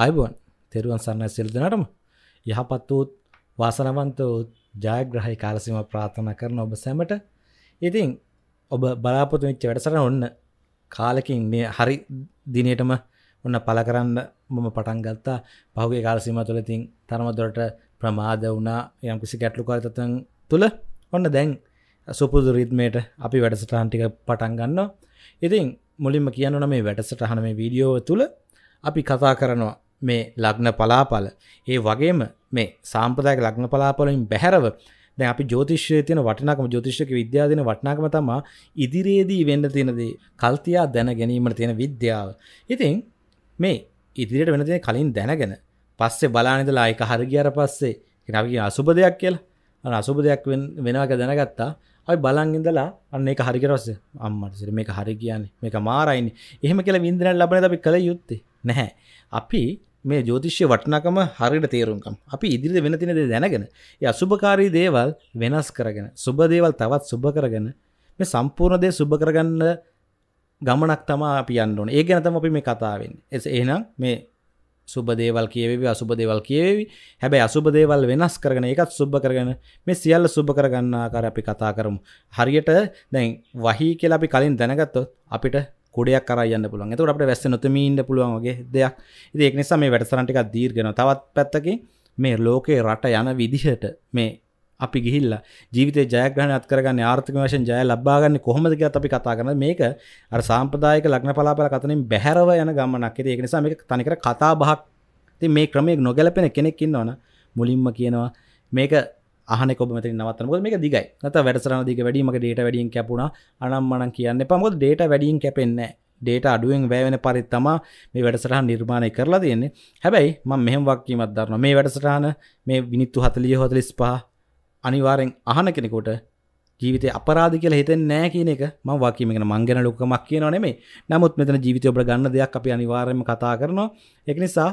අයිබෝන් තෙරුවන් සන්න සිල්දනටම යහපත් වූත් වාසනවන්ත වූත් ජයග්‍රහහි කාලසිම ප්‍රාථන කරන ඔබ සැමට ඉතින් ඔබ බලාපොතු විච්ච වැඩසර ඔන්න කාලකින් මේ හරි දිනයටම ඔන්න පල කරන්න මම පටන් ගත්තා පහුගේ කාලසිම තුළතින් තරමදොරට ප්‍රමාද වුණා යම් කිසි ගැටලු කරතතන් තුළ ඔන්න දැන් සුපුදු රිත්මයට අපි වැඩසටහන්ටික පටන් ගන්නවා ඉතින් මුලින්ම කියන්න මේ වැඩසටහන මේ වීඩියෝ තුළ අපි කතා කරනවා මේ ලග්න පලාපල. ඒ වගේම මේ සාම්ප්‍රදායික ලග්න පලාපලෙන් බැහැරව දැන් අපි ජ්‍යොතිෂයේ තියෙන වටිනාකම ජ්‍යොතිෂක විද්‍යාව දෙන වටිනාකම තමයි ඉදිරියේදී වෙන්න තියෙන දේ කල්තියා දැන ගැනීමට තියෙන විද්‍යාව. ඉතින් මේ ඉදිරියට වෙන තියෙන කලින් දැනගෙන පස්සේ බලාන ඉඳලා ඒක හරි ගියාට පස්සේ කෙනාගේ අසුබ දෙයක් කියලා. අර අසුබ දෙයක් වෙනවා කියලා දැනගත්තා. අපි බලන් ඉඳලා අන්න ඒක හරි කරවස්සේ අම්මට සිර මේක හරි කියන්නේ මේක මාරයිනේ. එහෙම කියලා වින්දනයක් ලැබෙනද අපි කල යුත්තේ. නැහැ. අපි මේ ජෝතිෂ්‍ය වටනකම හරියට තේරුම්කම්. අපි ඉදිරියට වෙන තියෙන දේ දැනගෙන, ඒ අසුභකාරී දේවල් වෙනස් කරගෙන, සුබ දේවල් තවත් සුබ කරගෙන මේ සම්පූර්ණ දේ සුබ කරගන්න ගමනක් තමයි අපි යන්න ඕනේ. ඒ ගැන තමයි අපි මේ කතා වෙන්නේ. එහෙනම් මේ සුබ දේවල් කියවේවි අසුබ දේවල් කියවේවි හැබැයි අසුබ දේවල් වෙනස් කරගෙන ඒකත් සුබ කරගෙන මේ සියල්ල සුබ කරගන්න ආකාරය අපි කතා කරමු. හරියට දැන් වහී කියලා අපි කලින් දැනගත්තොත් අපිට කොඩයක් කරයන්න පුළුවන් එතකට අපට වැස්ස නොතමීන්ට පුළුවන්ගේ දෙයක් ඉති එක් නිසා මේ වැඩසරන්ටික දීර්ගෙන තවත් පැත්තකි මේ ලෝකේ රට යන විදිහට මේ අපි ගිහිල්ල ජීවිත ජයග්‍රහණ අත්කරගන්න ආර්ථික වශයෙන් ජය ලබාගන්න කොහොමදක අපි කතා කරන මේක අර සාම්පදායක ලක්න පලාපල කතනින් බැහැරව යන ගමනක් ඒ නිසා මේ තනිකර කතා බහක් ති මේ ක්‍රමයෙක් නොගැලපෙන කෙනෙක් ඉන්නවන මුලින්ම කියනවා මේක අහන කොමති නවත්තනකො මේ දිගයි නත වැඩසරන දික වැඩීමක ඩේට වැඩියෙන් කැපුණ අනම් මනන් කියන්න පමුත් ඩේට වැඩියෙන් කැපෙන්නේ ඩේට අඩුවෙන් වැෑවෙන පරිත්තම මේ වැඩසටහ නිර්මාණය කරලා තියන්නේ හැබැයි ම මෙහම වක්කීමත් දරන මේ වැඩසටාන මේ විනිත්තු හතලිය හොතලිස් පහ අනිවාරෙන් අහන කෙනෙකුට ජීවිත අපරාධ කියලා හිතෙන් නෑ කියන එක ම වකීමෙන මංගෙන ලොකමක් කියන නෙමේ නමුත් මෙතන ජීවිත ඔබ ගන්න දෙයක් අපි අනිවාර්යම කතා කරනවා එක නිසා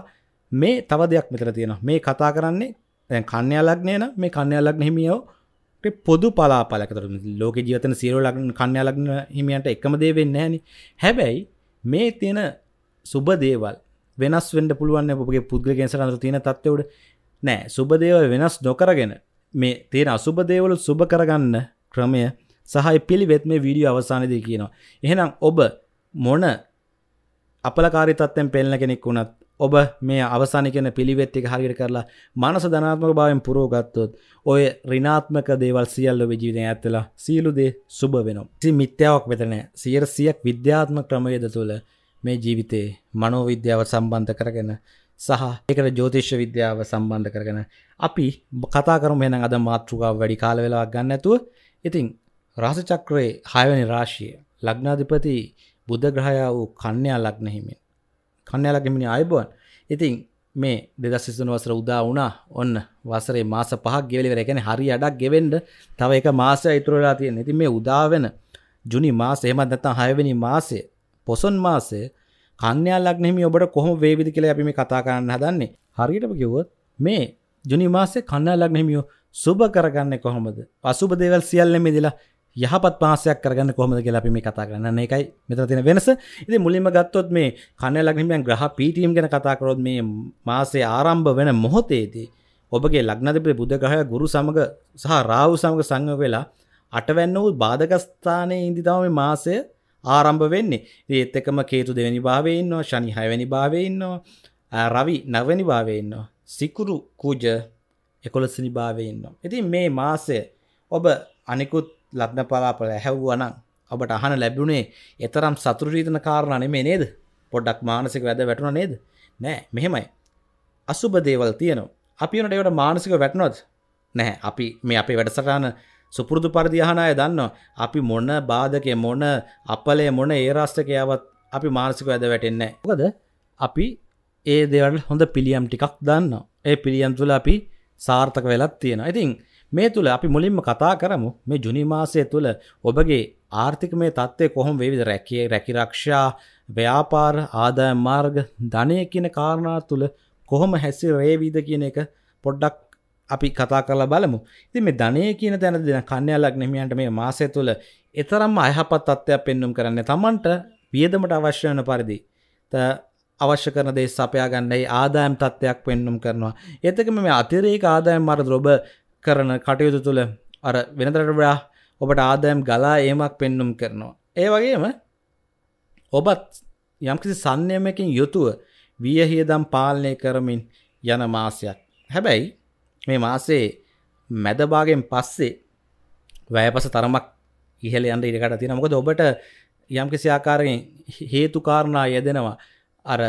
මේ තව දෙයක් මෙතර තියෙන මේ කතා කරන්නේ දැන් කන්‍යා ලග්නය නම් මේ කන්‍යා ලග්න හිමියෝ පොදු පලාපලකට ලෝක ජීවතන සියලු ලග්න කන්‍යා ලග්න හිමියන්ට එකම දේ වෙන්නේ නැහෙනි. හැබැයි මේ තියෙන සුබ දේවල් වෙනස් වෙන්න පුළුවන් ඔබගේ පුද්ගලයන් සරන තියෙන තත්ත්වෙ නෑ සුබ දේවල් වෙනස් නොකරගෙන මේ තියෙන අසුබ දේවල් සුබ කරගන්න ක්‍රමය සහයි පිළිවෙත් මේ වීඩියෝ අවසානයේදී කියනවා. එහෙනම් ඔබ මොන අපලකාරී තත්ත්වෙන් පෙළෙන කෙනෙක් වුණත් ඔබ මේ අවසානිකන පිළිවෙත් එක හරියට කරලා මනස ධනාත්මක භාවයෙන් පුරව ගත්තොත් ඔය ඍණාත්මක දේවල් සියල්ල ඔබේ ජීවිතේ ඇත්තලා සියලු දේ සුබ වෙනවා. ඉතින් මිත්‍යාවක් මෙතන නෑ. 100ක් විද්‍යාත්මක ක්‍රමවේද තුළ මේ ජීවිතේ මනෝවිද්‍යාව සම්බන්ධ කරගෙන සහ ඒකට ජෝතිශ්‍ය විද්‍යාව සම්බන්ධ කරගෙන අපි කතා කරම එනම් අද මාතෘකාව වැඩි කාල වෙලාවක් ගන්න ඇතුව ඉතින් රාසචක්‍රයේ හයවැනි රාශිය ලග්නාධිපති බුද්ධ ග්‍රහයා වූ කන්‍යා ලග්න හිමින් කන්නයාලගෙමිනි අයිබුවන් ඉතින් මේ දෙදස්සිසුන වසර උදා වුණා ඔන්න වසරේ මාස පහක් ගෙවලිවර එකැන හරි අඩක් ගෙවෙන්ඩ තව එක මාසය ඉතුරලා තියෙන ඉතින් මේ උදාවෙන ජුනි මාස එමත් නැත්තම් හයවෙනි මාසය පොසොන් මාසය කන්‍යා ලග්නෙහිමි ඔබට කොහොම වේවිද කියලා අපි මේ කතා කරන්න හදන්නේ හරියටම කිව්වොත් මේ ජුනි මාසේ කන්‍යා ලග්නෙහිමියෝ සුබ කරගන්නේ කොහොමද අසුබ දේවල් සියල්ලම මිදලා යහපත් පාසයක් කරගන්න කොහොමද කියලා අපි මේ කතා කරන්න එකයි මෙතන තියෙන වෙනස. ඉතින් මුලින්ම ගත්තොත් මේ කන්‍යා ලග්නයන් ග්‍රහ පීඨියම් ගැන කතා කරොත් මේ මාසේ ආරම්භ වෙන මොහොතේදී ඔබගේ ලග්නාධිපති බුධ ග්‍රහය ගුරු සමග සහ රාහු සමග සංයෝග වෙලා අටවැන්න වූ බාධක ස්ථානයේ ඉඳි තමයි මේ මාසය ආරම්භ වෙන්නේ. ඉතින් ඒත් එක්කම කේතු දෙවෙනි භාවයේ ඉන්නවා, ශනි හයවෙනි භාවයේ ඉන්නවා, රවි නවවෙනි භාවයේ ඉන්නවා, සිකුරු කුජ 11 වෙනි භාවයේ ඉන්නවා. ඉතින් මේ මාසය ඔබ අනිකුත් ලබ්න පලාපල ඇහැව්වනං ඔබට අහන ලැබුණේ එතරම් සතුරීතන කාරණ නෙමේ නේද පොඩ්ඩක් මානසික වැද වැටුණ නේද නෑ මෙහෙමයි අසුබ දේවල් තියනවා අපිනට ඒවට මානසික වැටනොත් නැහැ අපි මේ අපේ වැඩසටාන සුපුරුදු පරිදි අහන අය දන්නවා අපි මොන බාධකේ මොන අපලේ මොන ඒ රාස්ටකයාවත් අපි මානසික වැද වැටෙන්නේ මොකද අපි ඒ දේවල් හොඳ පිළියම් ටිකක් දන්නවා ඒ පිළියම් තුළ අපි සාර්ථක වෙලත් තියෙන ඉතින් මේ තුළ අපි මුලින්ම කතා කරමු මේ ජුනිමාසය තුළ ඔබගේ ආර්ථිකමය තත්ත්වය කොහොම වේවිද රැකිය රැකිරක්ෂා ව්‍යාපාර ආදාය මාර්ග ධනය කියන කාරණා තුළ කොහොම හැසි රේවිද කියන එක පොඩ්ඩක් අපි කතා කරලා බලමු ඉතින් මේ ධනය කියන තැන දෙන කන්‍යාලක් නෙමියන්ට මේ මාසය තුළ එතරම්ම අයහපත් තත්ත්වයක් පෙන්නුම් කරන්න තමන්ට වියදමට අවශ්‍ය වන පරිදි අවශ්‍ය කරන දේ සපයා ගන්නයි ආදායම් තත්ත්වයක් පෙන්නුම් කරනවා එතකම මේ අතිරේක ආදායම් මාර්ග ඔබ කරන කටයුතු තුළ අර වෙනතරට වඩා ඔබට ආදායම් ගලා ඒමක් පෙන්නුම් කරනවා. ඒ වගේම ඔබත් යම්කිසි සන්නයමකින් යුතුව වියහියදම් පාලනය කරමින් යන මාසයක්. හැබැයි මේ මාසේ මැදභාගෙන් පස්සේ වැෑපස තරමක් ඉහල යන්න ඉඩකට තින මොකද ඔබට යම්කිසි ආකාරයෙන් හේතුකාරණා යෙදෙනවා අර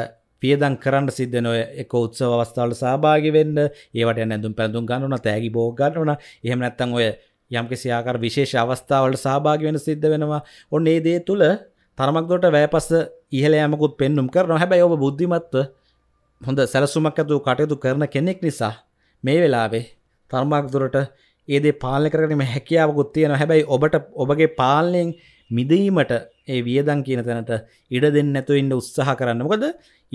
පියදන් කරන්න සිද්ධන ඔය එක උත්සව අවස්ථාවල සහභාගි වෙන්න ඒවට නැඳුම් පැඳුම් ගන්නන තෑගි බෝග ගන්නවන එහෙම නැත්තන් ඔය යම්කිසි ආකාර විශේෂ අවස්ථාවලට සහභාගි වෙන සිද්ධ වෙනවා ඔන්න ඒ දේ තුළ තරමක්දොට වැෑපස්ස ඉහල යමකුත් පෙන්නුම් කරන හැබැයි ඔබ බුද්ධිමත්ව හොඳ සැලසුමක් ඇතු කටයුතු කරන කෙනෙක් නිසා මේ වෙලාවේ තර්මක් දුරට ඒදේ පාලන කරනීම හැකියාවකුත් තියෙන හැබැයි ඔබට ඔබගේ පාලනයෙන් මිදීමට ඒ වියදන් කියන තැනට ඉඩ දෙන්න නැතු ඉන්න උත්සාහ කරන්න මොකද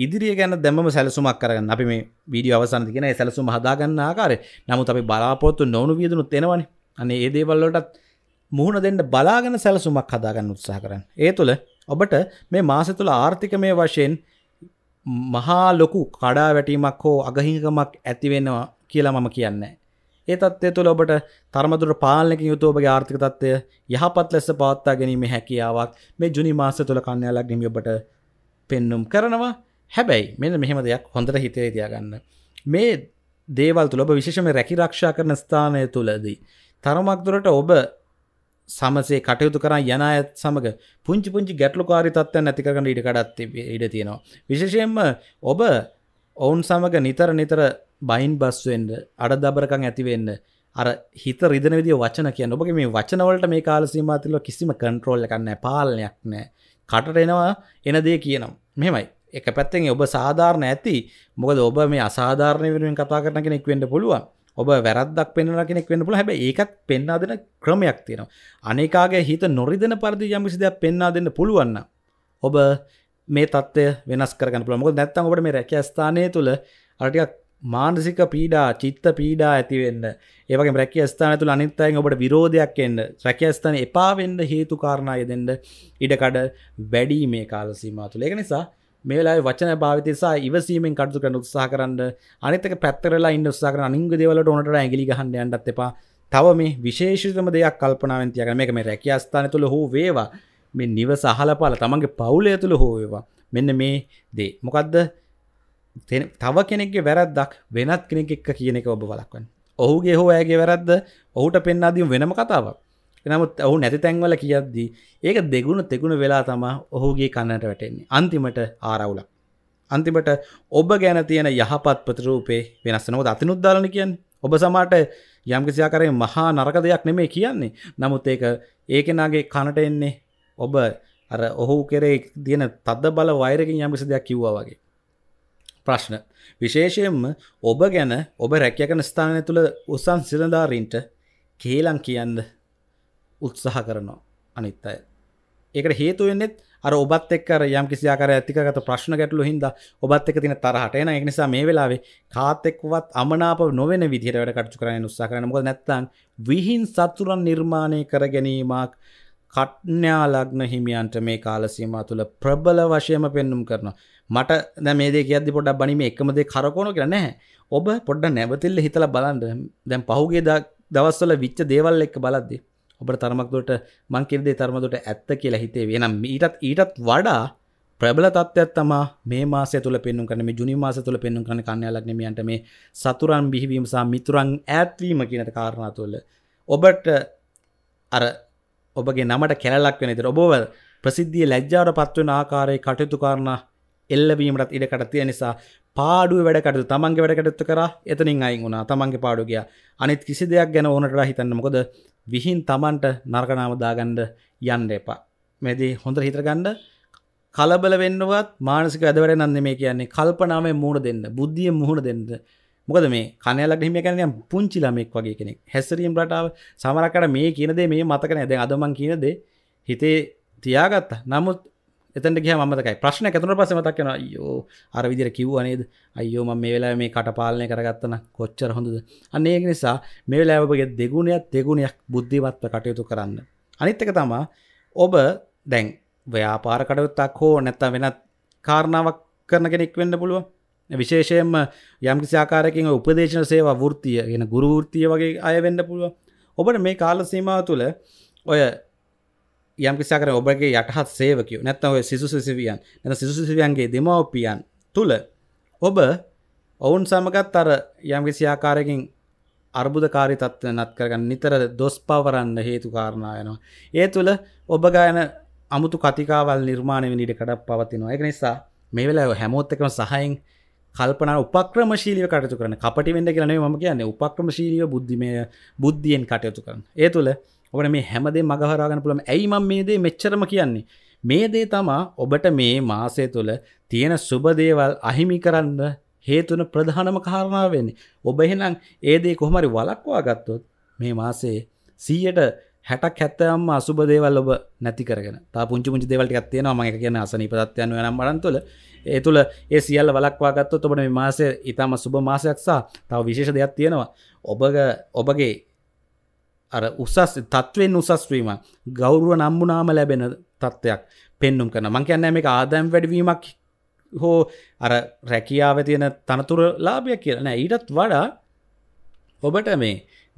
ඉදිරිය ගැන දැම සැලසුමක් කරන්න අපි මේ වීඩිය අවසන් කියන සැලසුම හදාගන්න ආකාර නමුත් අපි බලාපොත්තු නොවනු වියදනුත් එෙනවන අනේ ඒදේවල්ලටත් මුහුණ දෙන්න බලාගෙන සැලසුමක් හදාගන්න උත්සාහ කරන්න ඒ තුළ ඔබට මේ මාස තුළ ආර්ථික මේ වශයෙන් මහා ලොකු කඩා වැටීමක් හෝ අගහිකමක් ඇතිවෙනවා කියලා මම කියන්නේ ඒ තත්වය තුළ ඔබට තර්මදුර පාලනක යුතුඔබගේ ආර්ථික තත්වය යහපත් ලෙස පවත්තා ගැනීම හැකියාවක් මේ ජුනි මාස තුළ කන්නයාලක් නිමිය ඔබට පෙන්නුම් කරනවා හැබැයි මෙන්න මෙහෙම දෙයක් හොඳට හිතේ තියාගන්න මේ දේවල් තුළ ඔබ විශේෂම රැකි රක්ෂා කරන ස්ථානය තුළදී තරමක්දුරට ඔබ සමසේ කටයුතු කරන්න යන අයත් සමඟ පුංචි පුංචි ගැටලු කාරි තත්වයන් ඇතිකරන ඉඩකඩත් ඉඩ තියෙනවා විශේෂයෙන්ම ඔබ ඔවුන් සමඟ නිතර නිතර බයින් බස්වෙන්ඩ අඩ දබරකං ඇතිවෙන්න අර හිත රිදන විදි වචන කිය ඔබගේ මේ වචනවලට මේ කාල සීමමාතිල්ල කිසිම කන්ට්‍රෝල් කන්න පාලනයක් නෑ කටට එනවා එනදේ කියනම් මෙමයි එක පැත්තෙන් ඔබ සාධාරණ ඇති මොකද ඔබ මේ අසාධාරණය වෙනුවෙන් කතා කරන කෙනෙක් වෙන්න පුළුවන් ඔබ වැරද්දක් පෙන්න්න කෙනෙක් වෙන්න පුළ හැබ ඒකත් පෙන්න්නා දෙන ක්‍රමයක් තියෙනවා අනේකාගේ හිත නොරිදන පරිදි යම්කිසිදයක් පෙන්න්නා දෙන්න පුළුවන්න ඔබ මේ තත්ත්වය වෙනස් කරගන්න පුළුවන් මොකද නැත්නම් ඔබට මේ රැකියා ස්ථානය තුළ අර ටිකක් මානසික පීඩා චිත්ත පීඩා ඇතිවෙන්න ඒවගේ රැකිය ස්ථාන තුළ අනිත්තයෙන් ඔබට විරෝධයක් එන්න රැකිය ස්ථාන එපාවෙන්න හේතු කාරණය දෙන්න ඉඩකඩ වැඩි මේ කාල සීමා තුළ ඒක නිසා මේලා වචන භාවිතසා ඉවසීමෙන් කටතු කරන උත්සා කරන්න අනිතක පැත්තරලා ඉන්න උත්සා කරන අනිංග දෙවලට ඕනට ඇගිලි ගහන්න යන්නත් එපා තව මේ විශේෂිතම දෙයක් කල්පනාවෙන් තියගෙන මේක මේ රැකිය ස්ථාන තුළ හෝ වේවා මේ නිව සහලපාල තමන්ගේ පවුලය ඇතුළ හෝයවා මෙන්න මේ දේ මොකක්ද තව කෙනෙක්ගේ වැරද්දක් වෙනත් කෙනෙක් එක්ක කියන එක ඔබ වලක්වන්න ඔහුගේ හෝ ඇගේ වැරද්ද ඔහුට පෙන්න්නාදීම වෙනම කතාවක් එනමුත් ඔහු නැති තැන්වල කියද්දී ඒක දෙගුණ තෙගුණ වෙලා තමා ඔහුගේ කන්නට වැටෙන්නේ අන්තිමට ආරවුලක් අන්තිමට ඔබ ගැන තියෙන යහපත් ප්‍රතිරූපේ වෙනස් නොද අතිනුද්දාලන කියන් ඔබ සමාට යම්කිසියාකරේ මහා නරක දෙයක් නෙමේ කියන්නේ නමුත් ඒක ඒකෙනගේ කනට එන්නේ ඔබ අර ඔහු කෙරේ තියෙන තද බල වෛරකින් යම්කිසි දෙයක් කිව්වා වගේ ප්‍රශ්න විශේෂයෙන්ම ඔබ ගැන ඔබ රැකයකන ස්ථානය තුළ උසන් සිරධාරීන්ට කේලං කියන්න උත්සාහ කරනවා අනිත් අය ඒකට හේතුවෙන්නෙත් අර ඔබත් එක්කර යම් කිසියාකර ඇතිකගත ප්‍රශ්න ගැටලු හින්දා ඔබත් එක තින තරහට එන එක නිසා මේ වෙලාවේ කාත් එක්කවත් අමනාප නොවන විදිහට වැඩ කටයුතු කරන්න උත්සාහ කරන මොකද නැත්නම් විහිං සතුරන් නිර්මාණය කර ගැනීමක් කට්ඥා ලග්න හිමියන්ට මේ කාලසීම තුළ ප්‍රබල වශයම පෙන්නුම් කරන මට දැ මේ කියද පොඩ බනිීම එකමද කරකෝන කර නෑ ඔබ පොඩ්ඩ නැවතිල්ල හිතල බලන්ඩ දැන් පහුගේ දවස්වල විච්ච දේවල් එක් බලද්දි ඔබට තරමක්දොට මංකිරදේ තරමදුට ඇත්ත කියලා හිතේ වෙනම් ඊටත් ඊටත් වඩා ප්‍රබල තත්ත්වයක් තමා මේ මාසය තුළ පෙන්නුම් කරන මේ ජුනි මාස තුළ පෙන්නුම් කරන කන්‍යා ලග්නමියන්ට මේ සතුරන් බිහිවීම සහ මිතුරන් ඈත්වීම කියන කාරණා තුළ ඔබට අර ඔබගේ නමට කැලක් වෙන ඉදිර ඔබව ප්‍රසිද්ධිය ලැජ්ජාවට පත්වන ආකාරයේ කටයුතු කරන එල්ලවීමටත් ඉඩකට තියෙන නිසා පාඩුව වැඩකට තමන්ගේ වැඩකටත්තු කර එතනින් අයින් වුණා තමන්ගේ පාඩු ගියා අනිත් කිසි දෙයක් ගැන ඕනට හිතන්න මොකද විහින් තමන්ට නරකනාම දාගන්න යන්න එපා මෙදී හොඳ හිතරගන්න කලබල වෙන්නවත් මානසික ඇදවැරෙනන්න මේ කියන්නේ කල්පනාවේ මූුණ දෙන්න බුද්ධිය මුහුණ දෙන්න මොකද මේ කනයලක් හිම කැන පුංචි ළමෙක් වගේ කෙනෙක් හැසරීම් රටාව සමරකට මේ කියනද මේ මතකන ඇද අදමන් කියනද හිතේ තියාගත්ත නමුත් එතට ගහ මතකයි ප්‍රශ්න ඇතුන පස මතක් කෙන අයෝ අර විදිර කිව්වනේද අයෝ ම මේ වෙලා මේ කටපාලනය කරගත්තන කොච්චර හොඳද අන්නේ නිසා මේ ලෑවගේ දෙගුණයක් දෙගුණයක් බුද්ධිවත්ව කටයුතු කරන්න අනිත්තක තමා ඔබ දැන් ව්‍යාපාර කඩයුත්තක් හෝ නැත්ත වෙනත් කාරණාවක් කරන කෙනෙක් වෙන්න පුළුවන් විශේෂයෙන්ම යම් කිසිආකාරකින් උපදේශන සේවා වෘත්තිය ගෙන ගුරු වෘත්තිය වගේ අය වෙන්න පුළුවන්. ඔබට මේ කාල සීමාව තුළ ඔය යම් කිසිආකාර ඔබගේ යටහත් සේවකයෝ නැත්නම් ඔය සිසු සිසුවියන් නැත්නම් සිසු සිසුවියන්ගේ දෙමව්පියන් තුල ඔබ ඔවුන් සමගත් අර යම් කිසිආකාරකින් අර්බුදකාරී තත්ත්ව නත් කරගන්න නිතර දොස් පවරන්න හේතු කාරණා වෙනවා. ඒ තුල ඔබ ගායන අමුතු කතිකාවල් නිර්මාණය වෙන ඉඩ කඩක් පවතිනවා. ඒක නිසා මේ වෙලාවේ හැමෝත් එක්කම සහයෙන් කල්පන උපක්‍රමශීලිය කටයුතු කරන කපටි වෙඩ කියනේ ම කියන්නේ උපක්‍රමශීලිය බුද්ධිමය බුද්ධියෙන් කටයුතු කරන ඒ තුළ ඔබට මේ හැමදේ මගහරාගන්න පුළම ඇයිම මේ දේ මෙච්චරම කියන්නේ මේ දේ තමා ඔබට මේ මාසය තුළ තියෙන සුබදේවල් අහිමි කරන්න හේතුන ප්‍රධානම කාරණාවවෙන්නේ ඔබ එහෙනම් ඒදේ කොහමරි වලක්වා ගත්තොත් මේ මාසේ සීයට හැටක් හැත්තම් අසුබ දේවල් ඔබ නැති කරගෙන පුංචි පුංචි දෙවලට ඇත්තියෙන ම එක කියන අසනි පදත්යන නම් බරන්තුල ඒ තුළ ඒ සියල්ල වලක්වාගත්ත ඔබට මේ මාසය ඉතාම සුබ මාසයක්සා තව විශේෂ දෙයක් තියෙනවා ඔබග ඔබගේ අර උසස් තත්වෙන් උසස්වීම ගෞරුව නම්බුනාම ලැබෙන තත්ත්වයක් පෙන්නුම් කන මං කියන්න මේ ආදැම් වැඩවීමක් හෝ අර රැකියාව තියෙන තනතුර ලාභයක් කියලන ඊටත් වඩා ඔබට මේ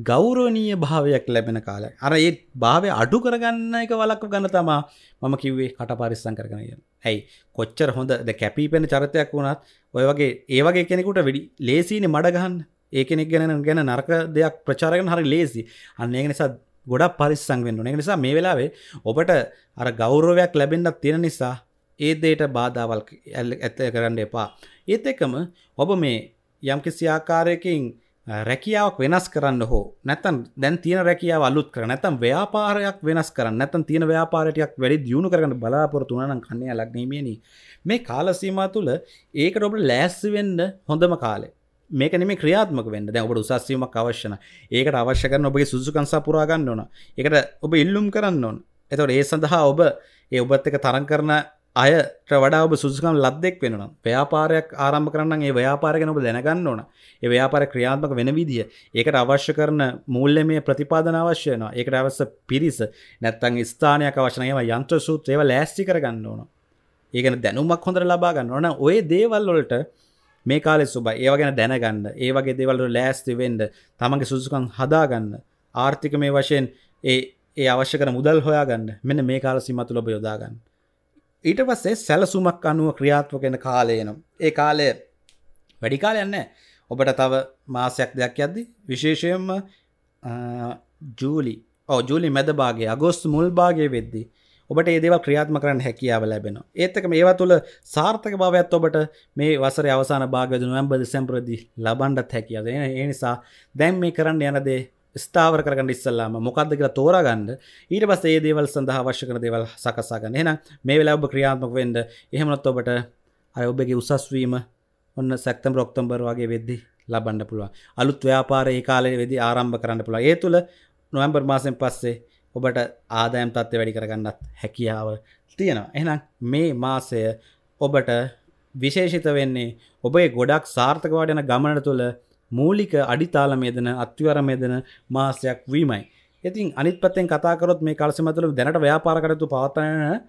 ගෞරෝණීය භාවයක් ලැබෙන කාලයක් අර ඒ භාවය අඩු කරගන්න එක වලක්ව ගන්න තමා මම කිව්වේ කට පරිස්සං කරගෙන කියන. ඇයි කොච්චර හොඳ ද කැපිපෙන චරිතයක් වුණත් ඔය වගේ ඒ වගේ කෙනෙකුට වැඩි ලේසිනේ මඩ ගහන්න. ඒ කෙනෙක් ගැන ගැන නරක දෙයක් ප්‍රචාර කරන හරි ලේසි. අන්න ඒක නිසා ගොඩක් පරිස්සම් වෙන්න ඕනේ. ඒ නිසා මේ වෙලාවේ ඔබට අර ගෞරවයක් ලැබෙන්නත් තියෙන නිසා ඒ දෙයට බාධාවල් ඇත කරන්න එපා. ඒත් එක්කම ඔබ මේ යම්කිසි ආකාරයකින් රැකියාවක් වෙනස් කරන්න හෝ නැතන් දැන් තියෙන රැකියාව අලුත් කර නැතම් ව්‍යාපාරයක් වෙනස් කරන්න නැතන් තියෙන ව්‍යාපාරටයක් වැඩි දියුණු කරන බලාපොරොත්තු වන නම් කන්නේ ලක්නීමේනි මේ කාලසීමා තුළ ඒකට ඔබට ලෑස්ති වෙන්න හොඳම කාලේ මේක නෙම ක්‍රියාත්මක වෙන්න දැ ඔබට උසස්සීමක් අවශ්‍යන ඒකට අවශ්‍ය කරන ඔබගේ සුදුකංසා පුරාගන්න ඕන එකට ඔබ ඉල්ලුම් කරන්න ඕන එතවට ඒ සඳහා ඔබ ඒ ඔබත් එක තරන් කරන අයට වඩා ඔබ සුදුසුකම් ලද්දෙක් වෙනවා. ව්‍යාපාරයක් ආරම්භ කරන්න නම් ඒ ව්‍යාපාරය ගැන ඔබ දැනගන්න ඕන. ඒ ව්‍යාපාර ක්‍රියාත්මක වෙන විදිය, ඒකට අවශ්‍ය කරන මූල්‍යමය ප්‍රතිපාදන අවශ්‍ය වෙනවා. ඒකට අවශ්‍ය පිරිස, නැත්නම් ස්ථානයක් අවශ්‍ය නැහැ. ඒවා යන්ත්‍ර සූත්‍ර ඒවා ලෑස්ති කරගන්න ඕන. ඒ ගැන දැනුමක් හොඳට ලබා ගන්න ඕන. ඔය දේවල් වලට මේ කාලෙ සුබ ඒව ගැන දැනගන්න ඒ වගේ දේවල්ට ලෑස්ති වෙන්ඩ තමන්ගේ සුසුකන් හදාගන්න ආර්ථික මේ වශයෙන් ඒ ඒ අවශ්‍යකර මුදල් හොයාගන්න මෙන්න මේ කාල සිමතු ලොබ යොදාගන්න ඊට පස්සේ සැලසුමක් අනුව ක්‍රියාත්වකෙන කාලයනම් ඒ කාලය වැඩිකාල යන්න ඔබට තව මාසයක් දෙයක් යද්දි විශේෂයෙන්ම ජූලි ඕ ජූලි මැද භාගේ අගෝස්ත මුල් භාගේ වෙද්දි ඔබට ඒදව ක්‍රියාත්ම කරන්න හැකියාව ලැබෙන ඒත්තක ඒවා තුළ සාර්ථක භාවයක්ත් ඔබට මේ වසර අවසාන භාගදු නොම්බ දෙසැම්ප්‍රදි ලබන්ඩත් හැකියාව එනිසා දැන් මේ කරන්න යනදේ ස්ථාවර කරගන්න ඉස්සල්ලාම මොකක්ද කියලා තෝරගන්න ඊට පස්සේ ඒ දේවල් සඳහා අවශ්‍ය කරන දේවල් සකසා ගන්න. එහෙනම් මේ වෙලාව ඔබ ක්‍රියාත්මක වෙන්න. එහෙම නැත්නම් ඔබට අර ඔබගේ උසස් වීම ඔන්න සැප්තැම්බර් ඔක්තෝබර් වගේ වෙද්දී ලබන්න පුළුවන්. අලුත් ව්‍යාපාරය ඒ කාලේ වෙද්දී ආරම්භ කරන්න පුළුවන්. ඒ තුල නොවැම්බර් මාසෙන් පස්සේ ඔබට ආදායම් තත්ත්වය වැඩි කරගන්නත් හැකියාව තියෙනවා. එහෙනම් මේ මාසය ඔබට විශේෂිත වෙන්නේ ඔබේ ගොඩක් සාර්ථකවට යන ගමන තුළ මූලික අඩිතාල මේදන අත්වර මේදන මාසයක් වීමයි. ඉතින් අනිත් පත්තෙන් කතාකරොත් මේ කල්සිමතුළ දැනට ව්‍යාපාරකරතු පවත්තන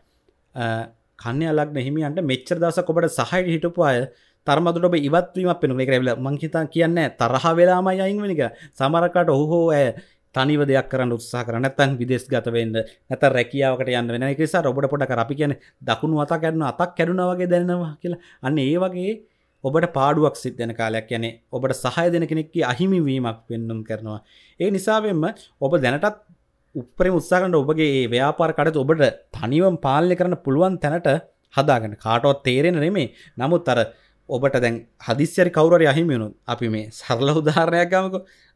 කන්‍ය අලක් නැහිමියන්ට මෙච්චර දස කොට සහයට හිටපු අය තර්මදුට ඔබ ඉවත්වීම පෙනුේ කරැවිල මංහිතා කියන්න තරහ වෙලාමයි අයිංවනික සමරකට ඔහෝ ඇය තනිව දෙයක් කරන්න උත්සා කරන තන් විදෙස් ගතවෙන්න ඇත රැකියාවට යන්න වෙන නිසා ඔබට පොට කරපි කියන දකුණු අතා කරන අතක් කැරුණාවගේ දැනවා කියලා අන්න ඒ වගේ ඔබට පාඩුවක් සිද්ධන කාලයක් යනේ ඔබට සහය දෙන කෙනෙක්කි අහිමිවීමක් පෙන්නුම් කරනවා. ඒ නිසාවෙන්ම ඔබ දැනටත් උපරම උත්සාකන්ට ඔබගේ ඒ ව්‍යාපාර කටත් ඔබට තනිවම් පාලය කරන පුළුවන් තැනට හදාගෙන කාටොත් තේරෙන නෙමේ නමුත් අර ඔබට දැන් හදිස්්‍යරි කවුරරි අහිමියුණු අපි මේ සරල උදාහරණයක් ගමක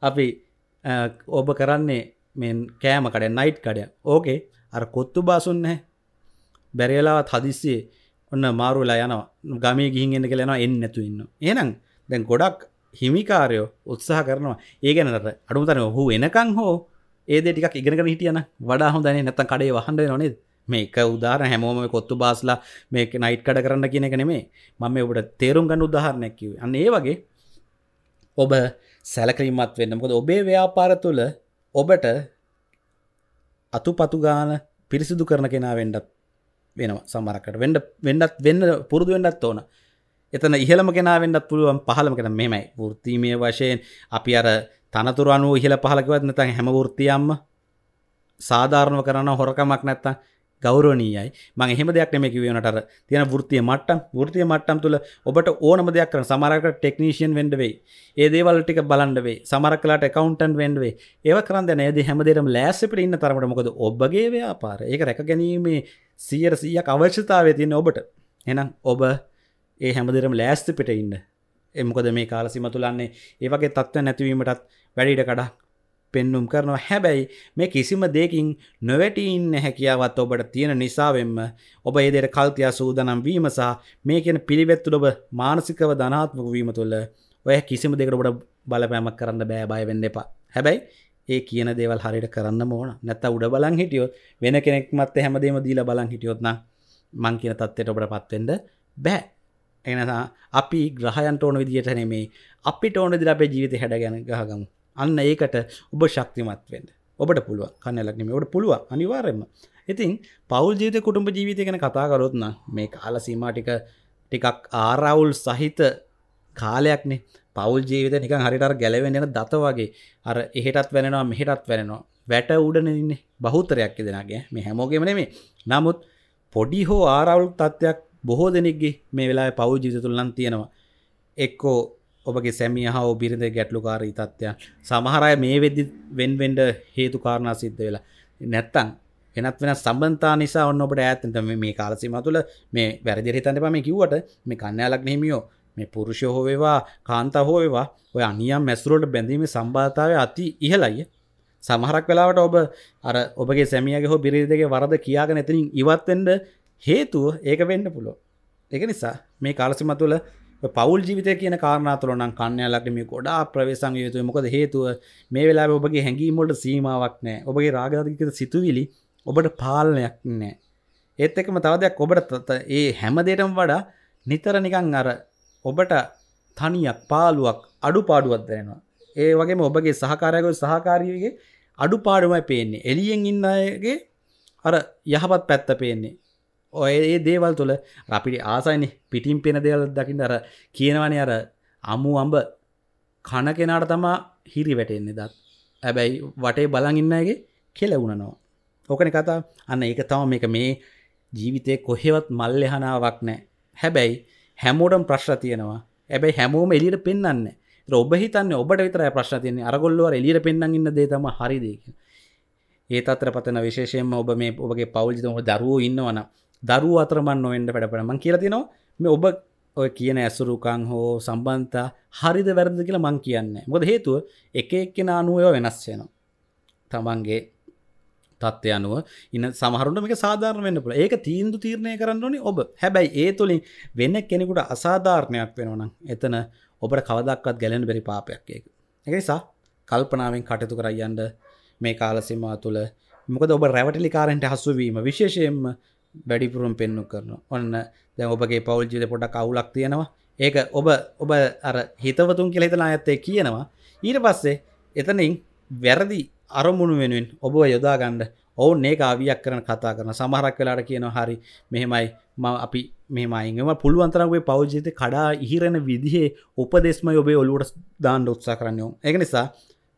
අපි ඔබ කරන්නේ මෙන් කෑම කඩ නයිට් කඩය ඕකේ අර කොත්තු බාසුන්නේ බැරිලාවත් හදිස්සේ ඔන්න මාරුලා යනවා ගමේ ගිහින් එන්න කලෙනවා එන්න නැතු ඉන්න ඒනම් දැන් ගොඩක් හිමිකාරයෝ උත්සාහ කරනවා ඒගැනට අඩුතන ඔහු එනකං හෝ ඒද ටික් ඉගෙන හිටියන වඩා හොඳන නැතන් කඩේ වහන්ඩ නොනේ මේක උදාර හැමෝම කොත්තු බාස්ලා මේක නයිට් කඩ කරන්න කියන එක නෙමේ මම ඔබට තේරුම් ගන්න උදාහරණැකිව අන්න ඒ වගේ ඔබ සැලකරීමත් වෙන්නකොද ඔබේ ව්‍යාපාර තුළ ඔබට අතු පතුගාන පිරිසිදු කරන කෙනා වෙන්ඩත් වෙනවා සමරකට වෙඩ වෙඩත් වෙන්න පුරුදු වෙඩත් ඕන එතන ඉහළම කෙනා වෙන්නත් පුළුවන් පහළම කෙන මෙමයි ෘතිමය වශයෙන් අපි අර තනතුර අනුව ඉහළ පහලකවත් නැතන් හැම ෘතියම්ම සාධාරණව කරන හොරකමක් නැත්තන් ගෞරෝණීයයි මං එහෙම දෙයක් නෙමෙයි කිව්වේ නටර තියෙන වෘත්තිය මට්ටම් වෘත්තිය මට්ටම් තුල ඔබට ඕනම දෙයක් කරන්න සමහරකට ටෙක්නීෂියන් වෙන්න වෙයි ඒ දේවල් ටික බලන්න වෙයි සමහර කලාට accountant වෙන්න වෙයි ඒව කරන් දැන ඒ දේ හැමදේටම ලෑස්තිපිට ඉන්න තරමට මොකද ඔබගේ ව්‍යාපාරය ඒක රැක ගැනීමේ 100% අවශ්‍යතාවය තියෙන ඔබට එහෙනම් ඔබ ඒ හැමදේටම ලෑස්තිපිට ඉන්න මොකද මේ කාලසිම තුලන්නේ ඒ වගේ තත්ත්ව නැතිවීමටත් වැඩිට කඩක් පෙන්නුම් කරනවා හැබැයි මේ කිසිම දෙකින් නොවැටීන්න හැකියාවත් ඔබට තියෙන නිසාවෙන්ම ඔබ ඒදයට කල්තියා සූදනම් වීම සහ මේ කියන පිළිවෙත්තුල ඔබ මානසිකව ධනාත්මක වීම තුළ ඔය කිසිම දෙකට ඔබට බලපෑමක් කරන්න බෑ බය වෙන්න එපා හැබැයි ඒ කියන දේවල් හරියට කරන්න ඕන නැත්ත උඩ බලන් හිටියොත් වෙන කෙනෙක්මත් හැමදේම දීලා බලන් හිටියොත්න මං කියන තත්ත්වයට ඔබට පත්වෙන්ඩ බෑ එනසා අපි ග්‍රහයන්ට ඕන විදිහට නෙමේ අපිට ඕන දිර අපේ ජීවිත හැඩ ගැන ගහගමු අන්න ඒකට ඔබ ශක්තිමත්වෙන්ද ඔබට පුළුව කන්නලක්නීම ඔට පුළුව අනිවාරෙන්ම ඉතින් පවල් ජීත කුටුම්ඹ ජීවිතය ගැන කතාකරොත්න මේ කාල සීමටික ටිකක් ආරවුල් සහිත කාලයක්නේ පවල් ජීවිත නික හරිටර් ගැලවෙනෙන දත වගේ අර එහෙටත් වෙනවා මෙහෙටත් වෙනවා වැට උඩනන්නේ බහුතරයක් දෙෙනගේ මේ හැමෝගෙමන මේ නමුත් පොඩි හෝ ආරවුල් තත්ත්වයක් බොහෝ දෙනෙක්ගේ මේ වෙලා පවල් ජීවිත තුළන් තියෙනවා එක්කෝ ඔබගේ සැමිය හා ඔබිරිඳ ගැටලුකාර ඉතත්වයන් සමහරය මේ වෙද්දි වෙන්වෙන්ඩ හේතු කාරණා සිද්ධ වෙලා නැත්තං වෙනත් වෙන සම්බන්තා නිසා ඔන්න ඔබට ඇත්තට මේ කාලසිම තුළ මේ වැරදිරිතන්න පම කිව්වට මේ කන්නයාලක් නෙමියෝ මේ පුරුෂය හෝවේවා කාන්තා හෝවේවා ඔය අනියම් මැසුරෝට බැඳීම සම්බාධාවය අති ඉහලයිය සමහරක් වෙලාවට ඔබ අර ඔබගේ සැමියගේ හෝ බිරිදගේ වරද කියාගෙන එතනින් ඉවත්වෙන්ඩ හේතුව ඒක වෙන්න පුලෝ එක නිසා මේ කාලසිම තුළ පවල් ජීවිත කියන කාරණතුරන කන්නයාලක්ට මේ ගොඩා ප්‍රවේසං යුතු මොකද හේතුව මේ වෙලා ඔබගේ හැඟීමොට සීමාවක් නෑ ඔබගේ රාගධිකත සිතුවිලි ඔබට පාලනයක් නෑ ඒත් එකම තවදයක් ඔබට ඒ හැමදේටම් වඩා නිතර නිකං අර ඔබට තනියක් පාලුවක් අඩු පාඩුවත් දැනවා ඒ වගේම ඔබගේ සහකාරයකු සහකාරීගේ අඩු පාඩුමයි පේන්නේ එලියෙන් ඉන්නගේ අර යහපත් පැත්ත පේන්නේ ඔය ඒ දේවල් තුළ අපිට ආසයිනි පිටිම් පෙන දේවල් දකිින් අර කියනවන අර අමු අම්බ කණ කෙනාට තමා හිරි වැටෙන්නේ දත් ඇබැයි වටේ බලඟන්නගේ කෙලවුණනවා ඕකන කතා අන්න ඒක තම මේක මේ ජීවිතය කොහෙවත් මල්ලෙහනාවක් නෑ හැබැයි හැමෝටම් ප්‍රශ්න තියෙනවා ඇබැයි හැමෝම එලියට පෙන්න්න ඔබ හිතන්න ඔබට විතර ප්‍රශ්න තියන්නේ අරගොල්ලුව එලියට පෙන්න්න ඉන්න දේතම හරිදක ඒ අතර පතන විශේෂයෙන්ම ඔබ මේ ඔබගේ පවල්ජිතම දරුවෝ ඉන්නවන දරු අතරමන් නොවෙන්ඩ වැඩපනමං කියලතිනවා මේ ඔබ ඔය කියන ඇසුරුකං හෝ සම්බන්තා හරිද වැරදි කියලා මං කියන්න මොද හේතුව එක එක්කෙන අනුවය වෙනස්යනවා තමන්ගේ තත්ත්ය අනුව ඉන්න සමහරුටමක සාධාරණෙන්න්න පුළ ඒක තීන්දු තීරණය කරන්න ඕනි ඔබ හැබැයි ඒ තුළින් වෙන්න කෙනෙකුට අසාධාරණයක් වෙනවනම් එතන ඔබට කවදක්වත් ගැලෙන බැරි පාපයක් ඒක එකනිසා කල්පනාවෙන් කටයුතු කරයියන්ට මේ කාලසිමා තුළ මොකද ඔබ රැවටිලිකාරෙන්ට හසුවීම විශේෂයෙන්ම වැඩිපුරුම් පෙන්නු කරන ඔන්න දැ ඔබගේ පවල් ජිත පොට කවුලක් තියෙනවා ඒක ඔබ ඔබ අර හිතවතුන් කෙලෙතන ඇත්තේ කියනවා ඊට පස්සේ එතනින් වැරදි අරමුණු වෙනුවෙන් ඔබ යොදාගණ්ඩ ඔවුන් ඒ ආවියක් කරන කතා කරන සමහරක් වෙලාට කියනවා හරි මෙහෙමයි ම අපි මෙමයිම පුළුවන්තරගේ පෞජිත කඩා ඉහිරෙන විදිහේ උපදෙස්ම ඔබේ ඔලුවට දාණ්ඩ උත්සා කරන්නයෝ එක නිසා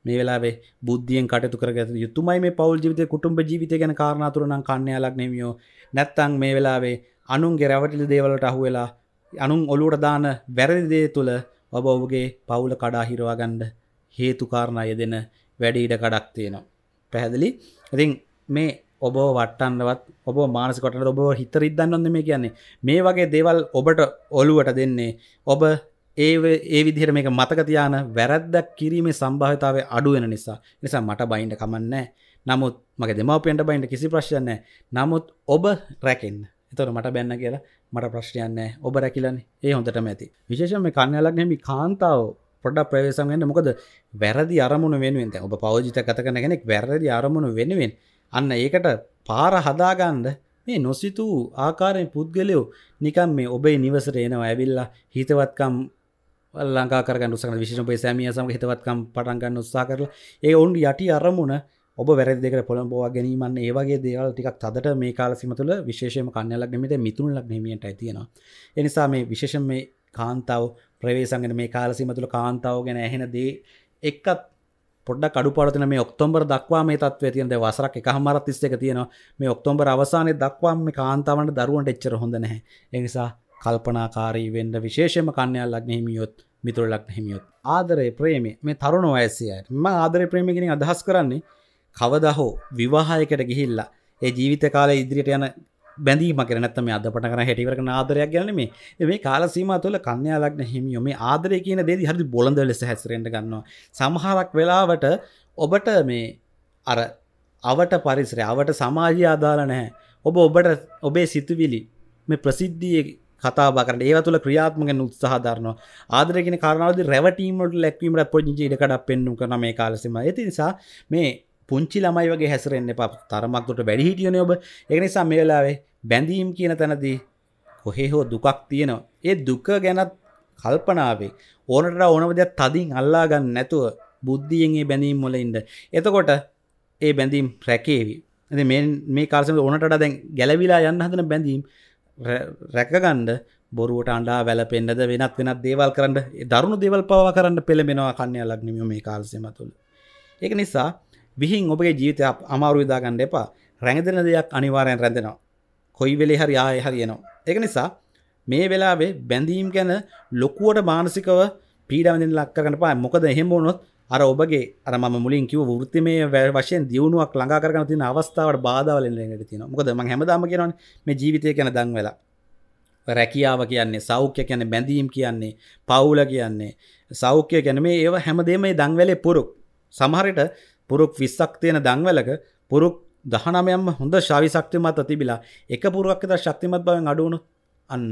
මේ වෙලාේ බුද්ධියෙන් කටතු කරග යුතුමයි මේ පවල් ජීවිත කුටුම්ඹ ජීවිත ගැන කාරණතුරන කන්නයාලක් නෙමියෝ නැත්තං මේ වෙලාවේ අනුන්ගේ රැවටිලි දේවලට අහුවෙලා අනුන් ඔලුට දාන වැරදිදේ තුළ ඔබ ඔබගේ පවුල කඩා හිරවාගණ්ඩ හේතුකාරණය දෙන වැඩීඩ කඩක් තියෙනවා. පැහැදිලි ඉතින් මේ ඔබ වටන්නවත් ඔබ මානසකොට ඔබ හිතරිදන්න ොද මේ කියන්නේ මේ වගේ දේවල් ඔබට ඔලුවට දෙන්නේ ඔබ ඒ ඒ විදිහට මේක මතක තියාන වැරද්දක් කිරීමේ සම්භාවිතාවය අඩු වෙන නිසා. නිසා මට බයින්ඩ කමන්නේ නමුත් මගේ දෙමව්පියන්ට බයින්ඩ කිසි ප්‍රශ්නයක් නැහැ. නමුත් ඔබ රැකෙන්න. එතකොට මට බැන්න කියලා මට ප්‍රශ්නයක් නැහැ. ඔබ රැකිලානේ. ඒ හොඳටම ඇති. විශේෂයෙන්ම මේ කන්‍යාලක් නෙමෙයි කාන්තාව පොඩ්ඩක් ප්‍රවේශම් වෙන්න. මොකද වැරදි අරමුණු වෙනුවෙන් දැන් ඔබ පෞජිත ගත කරන කෙනෙක් වැරදි අරමුණු වෙනුවෙන් අන්න ඒකට පාර හදාගන්න මේ නොසිතූ ආකාරයෙන් පුද්ගලයෝ නිකන් මේ ඔබේ නිවසට එනවා ඇවිල්ලා හිතවත්කම් ලංකාරගන්න උසන විශෂප සෑමිය සම හිතවත්කම් පටන්ගන්න උත්සා කරලා ඒ ඔවන් යටි අරමුණ ඔබ වැරදික පොළඹවා ගැනීමන්න ඒවගේ දේවල් ටිකක් තදට මේ කාල සිමතුල විශේෂම කන්නලක් නෙමට මිතුරලක් නමියට ඇතියෙනවා එනිසා මේ විශේෂම මේ කාන්තාව ප්‍රවේසන්ගෙන මේ කාලසිමතුළ කාන්තාව ගැන ඇහෙන දේ එක්කත් පොඩ කඩු පරතින මේ ඔක්තොම්බර් දක්වා මේ තත්ව තියන වසරක් එක හමරත් තිස්සක තියෙනවා මේ ඔක්තොම්බර් අවසානය දක්වාම කාන්තාවට දරුවන්ට එච්චර හොඳ නැහැ එනිසා කල්පනාකාරී වෙන්ඩ විශේෂම කන්‍යයා ලක්න හිමියොත් මිතුර ලක්න හිමියොත් ආදරය ප්‍රේමේ මේ තරුණ වයසයයට ම ආදරය ප්‍රේමිගෙනින් අදහස් කරන්නේ කවදහෝ විවාහයකට ගිහිල්ලා ඒ ජීවිත කාලය ඉදිරියට යන බැඳීම කරනත්තම අදපට කන හැටිවරක ආදරයක් ගැනීම මේ කාලසීම තුළ කන්‍යයාලක්න හිමියෝ මේ ආදරය කියන දේ හරි බොලඳ ලෙස හැසරෙන්ට ගන්නවා සමහරක් වෙලාවට ඔබට මේ අර අවට පරිසරය අවට සමාජය අදාල නැහැ ඔබ ඔබට ඔබේ සිතුවිලි මේ ප්‍රසිද්ධිය කතා බකරට ඒ තුළ ක්‍රියාත්මක උත්සාහධරන ආදරගෙන කරනාවද රැවටීමට ලැක්වීමට පොජි ඉඩකඩක් පෙන්නු කන මේ කාලෙසිම ඇති නිසා මේ පුංචි ළමයි වගේ හැසරෙන්න්න ප තරමක්තුට වැඩිහිටියන ඔබ එකනිසා මේලාවේ බැඳීම් කියන තැනදී කොහේ හෝ දුකක් තියෙනවා ඒ දුක ගැනත් කල්පනාවේ ඕනට ඕනවදයක් තදින් අල්ලාගන්න නැතුව බුද්ධියෙන්ගේ බැඳීම් මොලඉන්ඩ එතකොට ඒ බැඳීම් රැකේවි ඇ මේ කාසම ඕනට දැන් ගැලවිලා යන්න හදන බැඳීම් රැකගණ්ඩ බොරුවට අන්ඩා වැලපෙන්ඩද වෙනත් වෙනත් දේවල් කරන්න දරුණු දෙවල් පවා කරන්න පෙළඹෙනවා කන්නය ලක්නිම මේ කාල්සම තුළ. ඒක නිසා විහින් ඔබගේ ජීවිතය අමාරුවිදාගණ්ඩ එපා රැඟදෙන දෙයක් අනිවාරයෙන් රැඳෙනවා. කොයි වෙලේ හරි ආය හරියනවා. ඒක නිසා මේ වෙලාවේ බැඳීම් ගැන ලොකුවට මානසිකව පීඩාවෙන් ලක්කරන්න පා මොකද එහෙම වුණොත් අර ඔබගේ අර ම මුලින් කිව ෘත්ති මේ වශයෙන් දියුණුවක් ළඟාරන තින අවස්ථාවට බාධාවල ට තින මොකද ම හැමදාම කියනන මේ ජීවිතය කැන දං වෙලා රැකියාව කියන්නේ සෞඛ්‍ය කියන බැඳීම් කියන්නේ පවුල කියන්නේ සෞඛ්‍ය ගැන මේ ඒ හැමදේ මේ දංවැලේ පුරුක් සමහරට පුරුක් විස්සක් තියෙන දංවැලක පුරුක් දහනමයම හොඳ ශවි ශක්තිමත් තිබිලා එක පුරුවක්කද ශක්තිමත් බවෙන් අඩුවුණු අන්න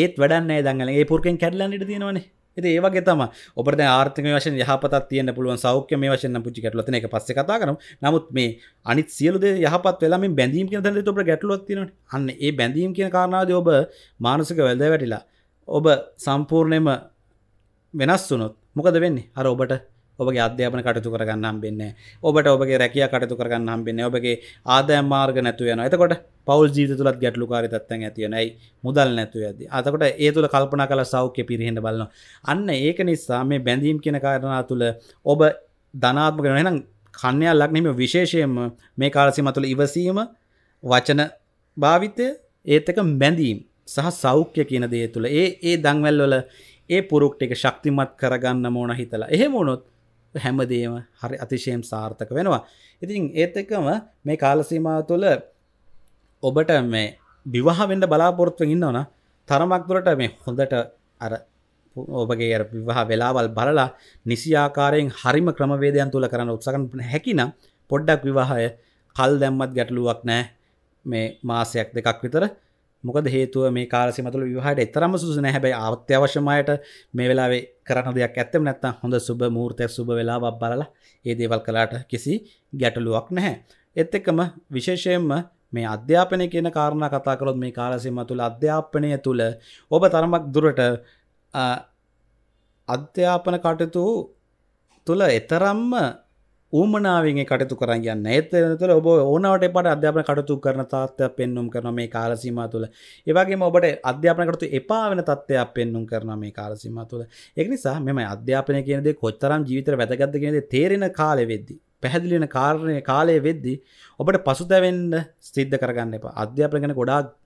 ඒත් වැඩන්නේ දංගල ඒ පුරකෙන් කැඩලන්නට තියෙනවනේ ඇති ඒවගේ තම ඔබට ආර්ථක වශය යහපත් තියන පුළුවන් සෞඛ්‍ය මේ වශයෙන් පුචි කටලතින එක පස්ස කතා කරන නමුත් මේ අනිත් සියලුද යහපත් වෙලාම බැඳීම් කියන ඔබ ගැටලොත්තින අන්න ඒ බැඳීම් කියන කාරණාද ඔබ මානසක වැල්ද වැටිලා ඔබ සම්පූර්ණයම වෙනස් වුනොත් මොකද වෙන්නේ අර ඔබට ඔබගේ අධ්‍යාපන කටතු කරගන්න හම්බෙන්නේ ඔබට ඔබගේ රැකිය කටතු කරගන්න හම්බෙන්නේ ඔබගේ ආදෑම් මාර්ග නැතුව යන එතකොට පවල් ජීත තුළත් ගැටලු කාරිතත්තන් ඇතියනයි මුදල් නැතුව ඇති අතකොට ඒ තුළ කල්පනා කළ සෞඛ්‍ය පිරිහෙට බලන්න අන්න ඒක නිසා මේ බැඳීම් කියෙන කාරණා තුළ ඔබ ධනාත්මක නම් කන්‍යයා ලක්නම විශේෂයම මේ කාලසිම තුළ ඉවසීම වචන භාවිතය ඒත් එක බැඳීම් සහ සෞඛ්‍ය කියන දේ තුළ ඒ ඒ දංවැල්වල ඒ පුරුක්ට එක ශක්තිමත් කරගන්න මෝන හිතලා එහෙම වුණොත් හැමදේම හරි අතිශයම් සාර්ථක වෙනවා ඉතින් ඒත් එක්කම මේ කාලසීමාව තුළ ඔබට මේ විවාහවෙන්ඩ බලාපොරොත්තුවෙන් ඉන්නවන තරමක් දුරට මේ හොඳට අර ඔබගේ විවාහ වෙලාවල් බලලා නිසියාකාරයෙන් හරිම ක්‍රමවේදයන් තුළ කරන්න උත්සකන් හැකින පොඩ්ඩක් විවාහය කල් දැම්මත් ගැටලුවක් නෑ මේ මාසයක් දෙකක් විතර මොකද හේතුව මේ කාලසිමතුළ විවාහට එතරම් සුසු නැහැ හැබැයි අත්‍යවශ්‍යමයට මේ වෙලාවේ කරන දෙයක් ඇත්තම නැත්තම් හොඳ සුබ මූර්තයක් සුබ වෙලාවක් බලලා ඒ දේවල් කළාට කිසි ගැටලුවක් නැහැ. එත් එක්කම විශේෂයෙන්ම මේ අධ්‍යාපනය කියන කාරණා කතා කළොත් මේ කාලසීම තුළ අධ්‍යාපනය තුළ ඔබ තරමක් දුරට අධ්‍යාපන කටයුතු තුළ එතරම්ම ඌමනාවෙන් කටතු කරන්න යන්න ඇත්තතුල ඔබ ඕනවට පට අධ්‍යාපන කටතු කරන තාත්වය පෙන්නුම් කරන මේ කාලසීම තුළ ඒවගේ ඔබට අධ්‍යාපන කටතු එපා වෙන තත්ත්වයක් පෙන්නුම් කරන මේ කාලසීම තුළ එක් නිසා මෙම අධ්‍යාපනය කියනද කොච්චරම් ජීවිතර වැදගත්ද කියනද තේරෙන කාලෙ වෙද්දි පැහැදිලින කාරණය කාලය වෙද්දි ඔබට පසුතැවෙන්න සිද්ධ කරගන්න එපා අධ්‍යාපන ගැන ගොඩාක්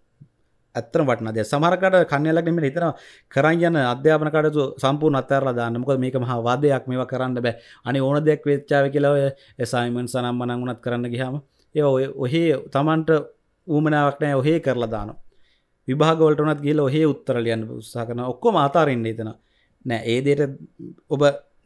ඇත්තන වටන ද සමහරකට කන්නලක් නෙමට හිතන කරන් යන අධ්‍යාපනකට සම්පූර් අත්තරලා දාන්න මොකද මේක මහා වාදයක් මේවා කරන්න බෑ අනි ඕන දෙයක් වෙච්චාව කියලාව සයිමන් සනම් මනංගුණත් කරන්න ගිහාම ඒ ඔය ඔහේ තමන්ට ඌමනාවක්නෑ ඔහේ කරලා දාන විභාගවලටනත් ගිල ඔහේ උත්තරලියන්න උත්සා කරන ඔක්කොම අතාරෙන්න්න හිතන නෑ ඒදයට ඔබ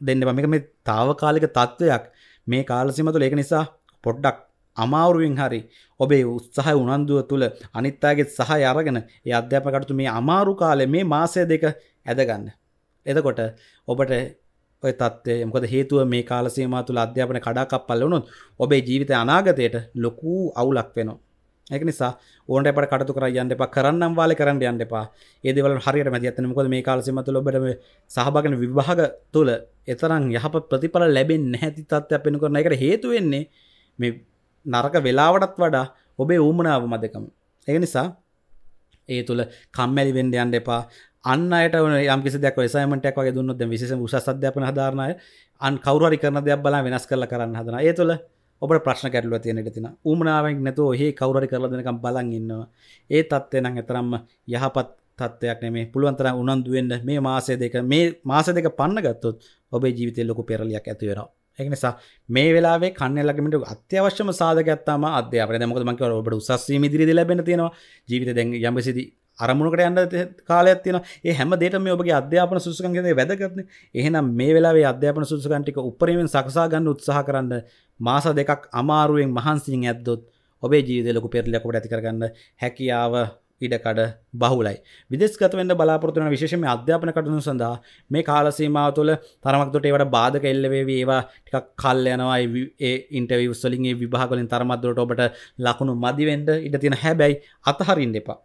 දෙන්න මේක මේ තාව කාලික තත්ත්වයක් මේ කාලසිමතු ඒක නිසා පොඩ්ඩක් අමාරුවෙන් හරි ඔබේ උත්සාහ උනන්දුව තුළ අනිත්තාගේ සහය අරගෙන ඒ අධ්‍යාපකටතු මේ අමාරු කාලේ මේ මාසය දෙක ඇදගන්න. එතකොට ඔබට ඔය තත්ේ මොකද හේතුව මේ කාලසේම තුළ අධ්‍යාපන කඩාකප්පල් වුණොත් ඔබේ ජීවිත අනාගතයට ලොකූ අවුලක් වෙනවා. ඒක නිසා ඕනට අපට කටතු කර යන්න එපා කරන්නම් වාලේ කරන්න යන්න එපා. ඒ දේවල් හරියට මැදි යන්න මොකද මේ කාලසීමාව තුළ ඔබට මේ සහභාගී විභාග තුළ එතරම් යහපත් ප්‍රතිඵල ලැබෙන්නේ නැති තත්ත්වයක් වෙනු කරන එකට හේතු වෙන්නේ මේ නරක වෙලාවටත් වඩා ඔබේ ඌමනාව මදකම. ඒ නිසා ඒ තුළ කම්මැලි වෙන්න යන්න එපා අන්න අයට යම් කිසි දෙයක් වෙසයිමන්ටයක් වගේ දුන්නොත් දැන් විශේෂ උසස් අධ්‍යාපන හදාරණය අන් කවුරු හරි කරන දෙයක් බලන් වෙනස් කරලා කරන්න හදනවා ඒ තුළ ඔබට ප්‍රශ්න කැටලුව තියෙන ඉඩ තියෙනවා ඌමනාවෙන් නැතුව ඔහි කවුරු හරි කරලා දෙනකම් බලන් ඉන්නවා ඒ තත්ත්වය නම් එතරම්ම යහපත් තත්ත්වයක් නෙමේ පුළුවන් තරම් උනන්දු වෙන්න මේ මාසය දෙක මේ මාස දෙක පන්න ගත්තොත් ඔබේ ජීවිතේ ලොකු පෙරලියක් ඇති වෙනවා එකනිසා මේ වෙලාේ කන්නලගමට අත්‍යවශ්‍යම සාධකත්තම අධ්‍යාපන මොක මක ඔබට උසස්වීම දිරිදි ලැබෙන තියෙනවා ජීවිත දැන් යම්බසිදි අරමුණකට යන්න කාලයක් තියෙන ඒ හැම දේට මේ ඔබගේ අධ්‍යාපන සුසකන්ගේ වැදගත්න එහෙනම් මේ වෙලාේ අධ්‍යාපන සුසකන්ටික උපරීමෙන් සකසා ගන්න උත්සාහ කරන්න මාස දෙකක් අමාරුවෙන් මහන්සින් ඇද්දොත් ඔබේ ජීවිත ලොකු පෙරලකොට ඇතිකරගන්න හැකියාව ඉඩකඩ බහුලයි විදෙස්ගතවෙන්ට බලාපොරතුන විශේෂම අධ්‍යාපන කටනු සඳහා මේ කාලසීමාව තුළ තරමක්දොට ඒවට බාධ කෙල්ලවේවි ඒවා ටිකක් කල් යනවායි ඒ ඉන්ටවස්වලින්ගේ විභාගලින් තරමත්දොට ඔබට ලකුණු මදිවෙන්ට ඉඩ තියෙන හැබැයි අතහරින් එපා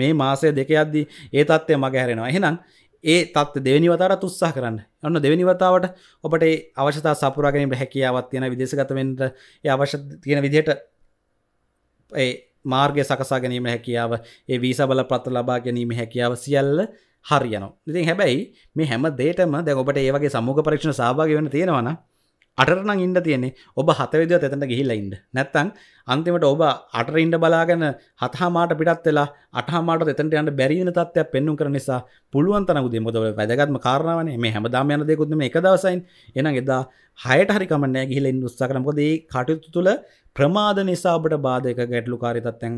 මේ මාසය දෙක අද්දී ඒ තත්ත්වය මග හැරෙනවා එහෙනම් ඒ තත් දෙවනිවතාට උත්සාහ කරන්න ඔන්න දෙවනිවතාවට ඔබට අවශ්‍යතා සපුරාගනීමට හැකියාවත් තියෙන විදේශගතවෙන්ට අවශ්‍ය තියෙන විදිහට ඒ මාර්ගය සකසා ගැනීම හැකියාව ඒ වීස බල ප්‍රත් ලබා ගැනීම හැකියාව සියල්ල හරියනවා ඉතින් හැබැයි මේ හැම දේටම දැ ඔබට ඒවගේ සමූග පරක්ෂණ සභාග වන තියෙනවන අටරනං ඉන්න තියන්නේ ඔබ හතවිද තැතට ගිහිලයින්න නැත්තං අන්තිමට ඔබ අටරඉන්ඩ බලාගෙන හතහාමාට පිටත් වෙලා අටහාමාට තැට යන්න බැරින තත්වයක් පෙන්නුම් කර නිසා පුළුවන්තන උදේ මොදව වැදගත්ම කාරණාවන මේ හැමදාම යන දෙකුත්ම එක දවසයින් එන එදා හයට හරිකමන්නෑ ගිහිලෙන් උත්සාකරන පොදේ කටයුතු තුළ ප්‍රමාද නිසාබට බාධයක ගැටලු කාරිතත්තැන්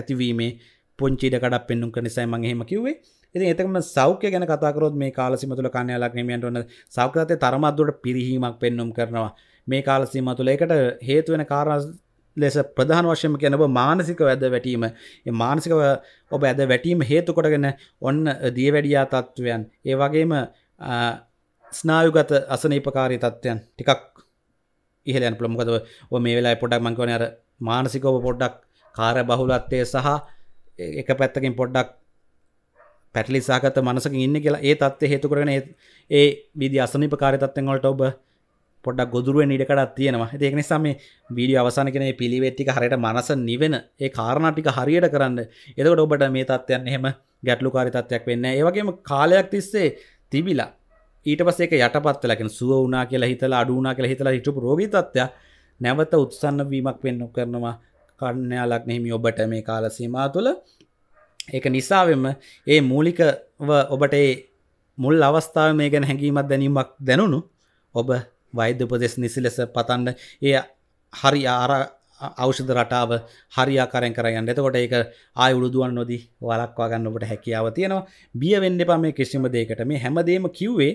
ඇතිවීමේ පොංචිට කඩක් පෙන්නුම් කර නිසයි මංහෙම කිවේ ඉතින් එතකම සෞඛ්‍ය ගැන කතාකරොත් මේ කාලසිම තුළ කන්‍යාලක් හිමියන්ට ඕන සෞඛ්‍යතේ තරමද්දුවට පිරිහීමක් පෙන්වුම් කරනවා මේ කාලසීම තුළ ඒකට හේතු වෙන කාරණා ලෙස ප්‍රධාන වශයෙන්ම කියන ඔබ මානසික වැද වැටීම ඒ මානසික ඔබ ඇද වැටීම හේතු කොටගෙන ඔන්න දියවැඩියා තත්ත්වයන් ඒ වගේම ස්නායුගත අසනීපකාරී තත්ත්වයන් ටිකක් ඉහලයන් ප්‍රමුකදව ඔ මේ වෙලා පොඩක් මංකවන අර මානසිකෝප පොඩ්ඩක් කාර බහුලත්තය සහ එක පැත්තකින් පොඩ්ඩක් පැටලිසාගත මනසක ඉන්න කියලා ඒ තත්ව හේතුකරන ඒ විදි අසනි පකාරතත්තෙන්වලට ඔබ පොඩක් ගොදුරුවෙන් ඉඩකටත් තියෙනවා ඒක නිසා මේ වීඩිය අවසාන කෙන පිළිවෙත්තික හරියට මනස නිවෙන ඒ කාරණටික හරියට කරන්න එතකට ඔබට මේ තත්ත්යන් එහෙම ගැටලු කාරිතත්වයක් වෙන්න ඒවගේම කාලයක් තිස්සේ තිබිලා ඊට පසේ යටපත්වලකින් සුව වනා කියලා හිතලා අඩුනා කියලා හිතලා හිටපු රෝගීතත්වය නැවත උත්සන්න වීමක් වෙන්න කරනවා කන්නයාලක් නෙහිමි ඔබට මේ කාලසීමා තුළ ඒක නිසාවෙම ඒ මූලිකව ඔබට මුල් අවස්ථාව මේ ගැන හැඟීමත් දැනීමක් දැනුණු ඔබ වෛද්‍ය උපදෙස් නිසි ලෙස පතන්න එය හරි ආර අවෂධ රටාව හරියාකරෙන් කරයන්න එතකොට ඒක ආය උළුදුවන් නොදී වලක්වා ගන්න ඔබට හැකියාව තියෙනවා බිය වෙන්න එපා මේ කිසිම දෙයකට මේ හැමදේම කිව්වේ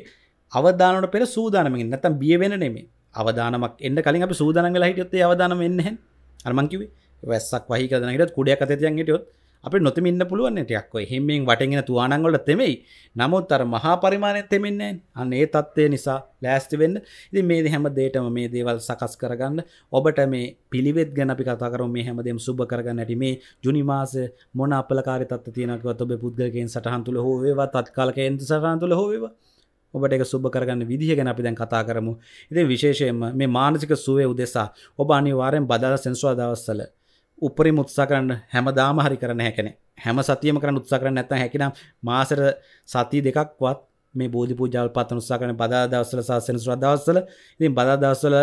අවධානට පෙර සූදානමින් නැත්තම් බිය වෙන නෙමේ අවධානමක් එන්න කලින් අපි සූදානම් වෙලා හිටියොත් ඒ අවධානම එන්නේ නැහැ අර මං කිව්වේ වැස්සක් වහී කරගෙන හිටියොත් කුඩයක් අතේ තියන් හිටියොත් අප නොතිමන්න පුළුවන්න්නටයක් හෙමෙන් වටගෙන තුවානංගොල තෙමයි නමුත් අර මහා පරිමාණය තෙමෙන්නේ අන්න ඒ තත්ත්වය නිසා ලෑස්තිවෙන්න ඉති මේ හැම දේටම මේ දේවල් සකස් කරගන්න ඔබට මේ පිළිවෙත් ගැනපි කතර මේ හැමදම් සුබ කරගන්නට මේ ජුනිමාස මොන අපලකාර තත් තියනකවත් ඔබ පුද්ගලකෙන් සටහන්තුළ හෝවේවා තත්කාලක ඇන්ත සටහන්තුළ හෝවවා ඔබට එක සුබ කරගන්න විදිහ ගැන අපි දැන් කතා කරමු ඉතින් විශේෂයෙන්ම මේ මානසික සුවේ උදෙසා ඔබ අනිවාර්යෙන් බදාලා සෙන්සුවා දවස්වල උපරි මුත්සා කරන්න හැමදාම හරි කරන හැකන හැම සතියම කරන්න උත්සා කරන්න ඇත හැකිනම් මාසර සති දෙකක්වත් මේ බෝධි පූජාවල් පත්තන උත්සා කරන බදා දවසල සාසන සුරදවසල ඉතින් බදා දවසල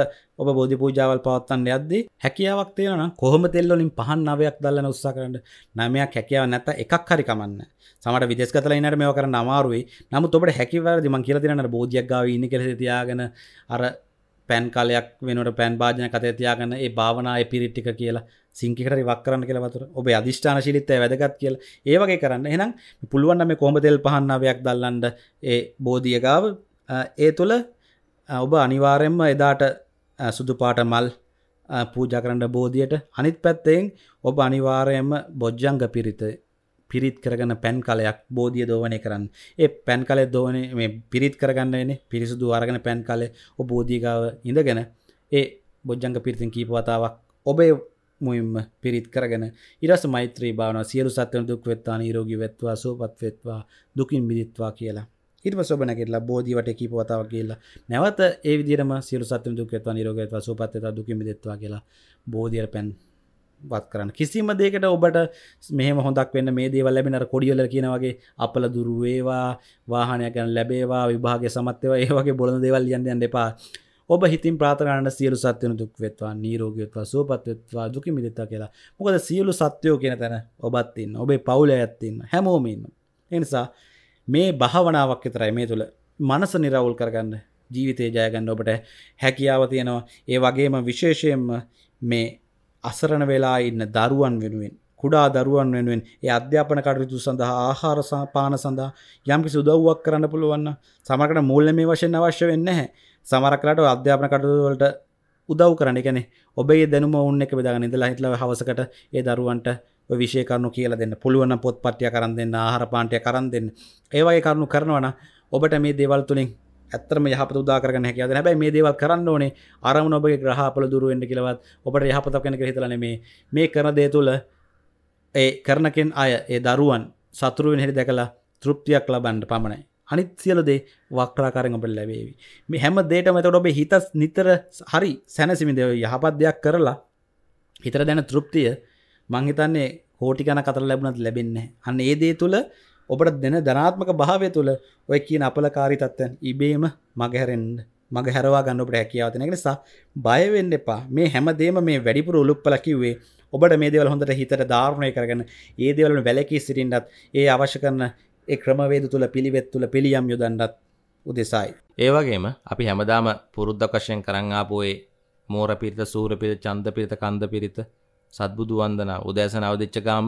ඔබ බෝධි පූජාවල් පවත්තන්න යද්දී හැකියාවක් තියෙනවා කොහොම තෙල් වලින් පහන් නවයක් දැල්ලන උත්සාහ කරන්න නවයක් හැකියාවක් නැත්නම් එකක් හරි කමන්න සමහර විදේශගතලා ඉන්නර මේවා කරන්න අමාරුයි නමුත් ඔබට හැකියාවදී මම කියලා දෙනවා අර බෝධියක් ගාව ඉන්න කියලා තියාගෙන අර පෑන් කාලයක් වෙනකොට පෑන් භාජන කතේ තියාගෙන ඒ භාවනායේ පිරිටික කියලා සිංකිකට වක් කරන්න කියලා වතුර ඔබ අධිෂ්ඨාන ශීලිතය වැදගත් කියලා ඒ වගේ කරන්න එහෙනම් පුළුවන් මේ කොහොම තෙල් පහන්නවයක් දල්ලන්න ඒ බෝධිය ගාව ඒ තුළ ඔබ අනිවාර්යෙන්ම එදාට සුදු පාට මල් පූජා කරන්න බෝධියට අනිත් පැත්තයෙන් ඔබ අනිවාර්යයෙන්ම බොජ්ජංග පිරිත පිරිත් කරගන්න පැන් කලයක් බෝධිය දෝවනය කරන්න ඒ පැන් කලේ දෝවන මේ පිරිත් කරගන්න එන පිරිසුදු අරගෙන පැන් කලේ ඔ බෝධිගාව ඉඳගෙන ඒ බොජ්ජංග පිරිතින් කීපවතාවක් ඔබේ මුයිම් පිරිත් කරගෙන ඉරස මෛත්‍රී භාවන සියලු සත්වන දුක් වෙත්වා නීරෝගී වෙත්වා සුවපත් වෙත්වා දුකින් මිදෙත්වා කියලා ඉර්ව සොබනගෙටලා බෝධීවට කීපවතාවක් කියලා නැවත ඒ විදිහටම සියලු සත්වන දුක් වෙත්වා නීරෝගී වෙත්වා සුවපත් වෙත්වා දුකින් මිදෙත්වා කියලා බෝධියට පැන් වත් කරන්න කිසිම දෙකට ඔබට මෙහම හොඳක් වෙන්න මේ දේවල් ලැබෙනර කොඩියල කියනවගේ අපල දුරුවේවා වාහනය ගැන ලැබේවා විභාග සමත්ව ඒවගේ බොලඳ දෙවල් යන්න යන්න එපා ඔබ හිතින් ප්‍රාථරන්න සියලු සත්‍යන දුක් වෙත්වා නීරෝගයත්වා සූපත්වත්වා දුකි මිදිත්වා කියලා මොකද සියලු සත්‍යයෝ කියෙන තැන ඔබත්තින්න ඔබේ පවුල ඇත්තින්න හැමෝමන්න එනිසා මේ භාවනාවක් විතරයි මේ තුළ මනස නිරවුල් කරගන්න ජීවිතය ජයගන්න ඔබට හැකියාව තියෙනවා ඒ වගේම විශේෂයෙන්ම මේ අසරණ වෙලා ඉන්න දරුවන් වෙනුවෙන් කුඩා දරුවන් වෙනුවෙන් ඒ අධ්‍යාපන කටයුතු සඳහා ආහාර පාන සඳහා යම්කි සුදව්වක් කරන්න පුළුවන්න සමකට මුල්ල මේ වශයෙන් අවශ්‍ය වෙන්න හැ සමරක්ලට අධ්‍යාපන කටුවලට උදව් කරන එකන ඔබේ දැනුම ඔන්න එක බෙදාගන ඉඳලා හිටලව හවසකට ඒ දරුවන්ට විශය කරනු කියලා දෙන්න පුළුවන පොත් පට්ටිය කරන් දෙන්න ආහර පාන්ටය කරන් දෙන්න ඒවගේ කරුණු කරනවන ඔබට මේ දේවල් තුළින් ඇත්තම යහපත උදාකරන හැකියාද හැබැයි මේ දේවල් කරන්න ඕනේ අරමුණ ඔබගේ ග්‍රහපල දුරු වෙන්න කියලාවත් ඔබට යහපතක් වෙන කියලා හිතලා නෙමේ මේ කරන දේ තුළ ඒ කරනකෙන් අය ඒ දරුවන් සතුරු වෙන හැටි දැකලා තෘප්තියක් ලබන්න පමණයි අනිත් සියලදේ වක්්‍රාකාරෙන් අපට ලැබේවි මේ හැම දේට මෙතට ඔබේ හිත නිතර හරි සැනසිමිදව යහපත් දෙයක් කරලා හිතර දැන තෘප්තිය මංහිතන්නේ හෝටිකන කතර ලැබුණත් ලැබෙන්නේ අන්න ඒ දේ තුළ ඔබට දෙන ධනාත්මක භාවය තුළ ඔය කියන අපලකාරි තත්ත්වයන් ඉබේම මගහැරෙන් මග හැරවා ගන්න ඔබට හැකියාව තියෙන නිසා බය වෙන්න එපා මේ හැමදේම මේ වැඩිපුර උලුප්පලා කිව්වේ ඔබට මේ දේවල් හොඳට හිතට ධාරණය කරගෙන ඒ දේවල් වලින් වැළකී සිටින්නත් ඒ අවශ්‍ය කරන ඒ ක්‍රමවේද තුළ පිළිවෙත් තුළ පිළියම් යොදන්නත් උදෙසයි. ඒවගේම අපි හැමදාම පුරුද්ධකශයෙන් කරංආපුයේ මෝර පිරිත සූර පිරිත චන්ද පිරිත කන්ද පිරිත සත්බුදු වන්දනා උදෑසන අවදිච්චකාම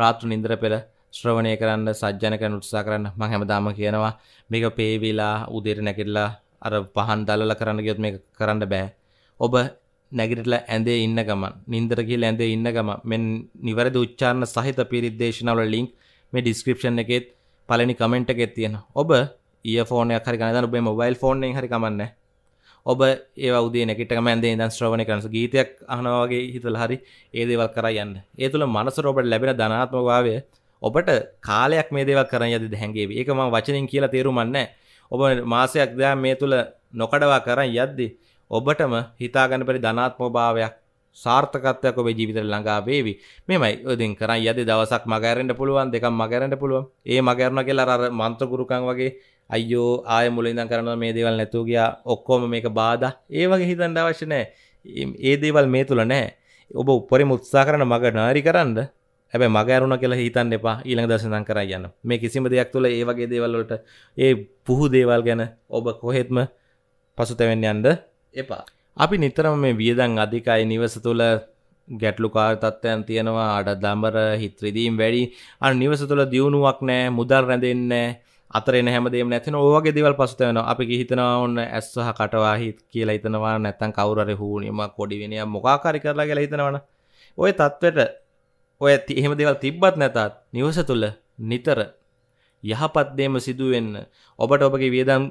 රාත්‍රු නින්දර පෙළ ශ්‍රවණය කරන්න සජ්ජන කරන උත්සා කරන්න මං හැමදාම කියනවා මේක පේවිලා උදේට නැකිටලා අර පහන් දලල කරන්න ගියොත් මේක කරන්න බෑ. ඔබ නැගිටලා ඇඳේ ඉන්න ගමන් නින්දර කියලා ඇඳේ ඉන්න ගම මෙන් නිවැරදි උච්චාරණ සහිත පිරිත් දේශනාවල ලින්ක් මේ ඩිස්ක්‍රිප්ෂන් එකේත් පලනි කමෙන්ට් එකෙත් තියෙන ඔබ ඒ ෆෝනයක් හරි ගන්න ඔබේ මොබයිල් ෆෝන්ෙන් හරි කමන්න ඔබ ඒ වදේ නැකට මන්ද දන් ශ්‍රවණ කරස ගීතයක් අහනවාගේ හිතල හරි ඒදේවල් කර යන්න ඒ තුළ මනස රෝබට ලැබෙන ධනාත්මභාවය ඔබට කාලයක් මේ දේවල් කරන යද හැගේ ඒකම වචනින් කියලා තේරුමන්න ඔබ මාසයක් දෑ මේ තුළ නොකඩවා කරන්න යද්දි ඔබටම හිතාගන්න පරි ධනාත්මභාවයක් සාර්ථකත්වයක් ඔබේ ජීවිතයට ළඟා වේවි. මෙමය ඔදින් කරන් යද දවසක් මගහැරෙන්න පුළුවන් දෙකක් මගහැරෙන්න පුළුවන්. ඒ මගහැරනවා කියලා අර මන්ත්‍ර ගුරුකම් වගේ අයියෝ ආය මුල ඉඳන් කරනවා මේ දේවල් නැතුව ගියා. ඔක්කොම මේක බාධා. ඒ වගේ හිතන්න අවශ්‍ය නැහැ. ඒ දේවල් මේ තුල නැහැ. ඔබ උපරිම උත්සාහ කරන මග නාරි කරන්න හැබැයි මග ඇරුණ කියලා හිතන්න එපා ඊළඟ දවසේ ඉඳන් කරා යන්න. මේ කිසිම දෙයක් තුළ ඒ වගේ දේවල් වලට ඒ පුහු දේවල් ගැන ඔබ කොහෙත්ම පසුතැවෙන්න යන්න එපා. අපි නිතරම මේ වියදන් අධිකයි නිවස තුළ ගැටලුකාර තත්ත්වයන් තියෙනවා අඩ දම්බර හිත්‍රදීම් වැඩි අන නිවස තුළ දියුණුවක් නෑ මුදල් රැඳෙන්න අතරෙන හැමදේම නැතින ඕගේ දෙවල් පසුතයන අපි හිතනවා ඔන්න ඇස්සහ කටවාහිත් කියලා හිතනවා නැත්තන් කවුරර හූනීම කොඩිවිනිය මොකාකාරි කරලා කියලා හිතනවන ඔය තත්වට ඔය එහෙම දෙවල් තිබ්බත් නැතත් නිවස තුළ නිතර යහපත්දේම සිදුවෙන්න ඔබට ඔබගේ වියදම්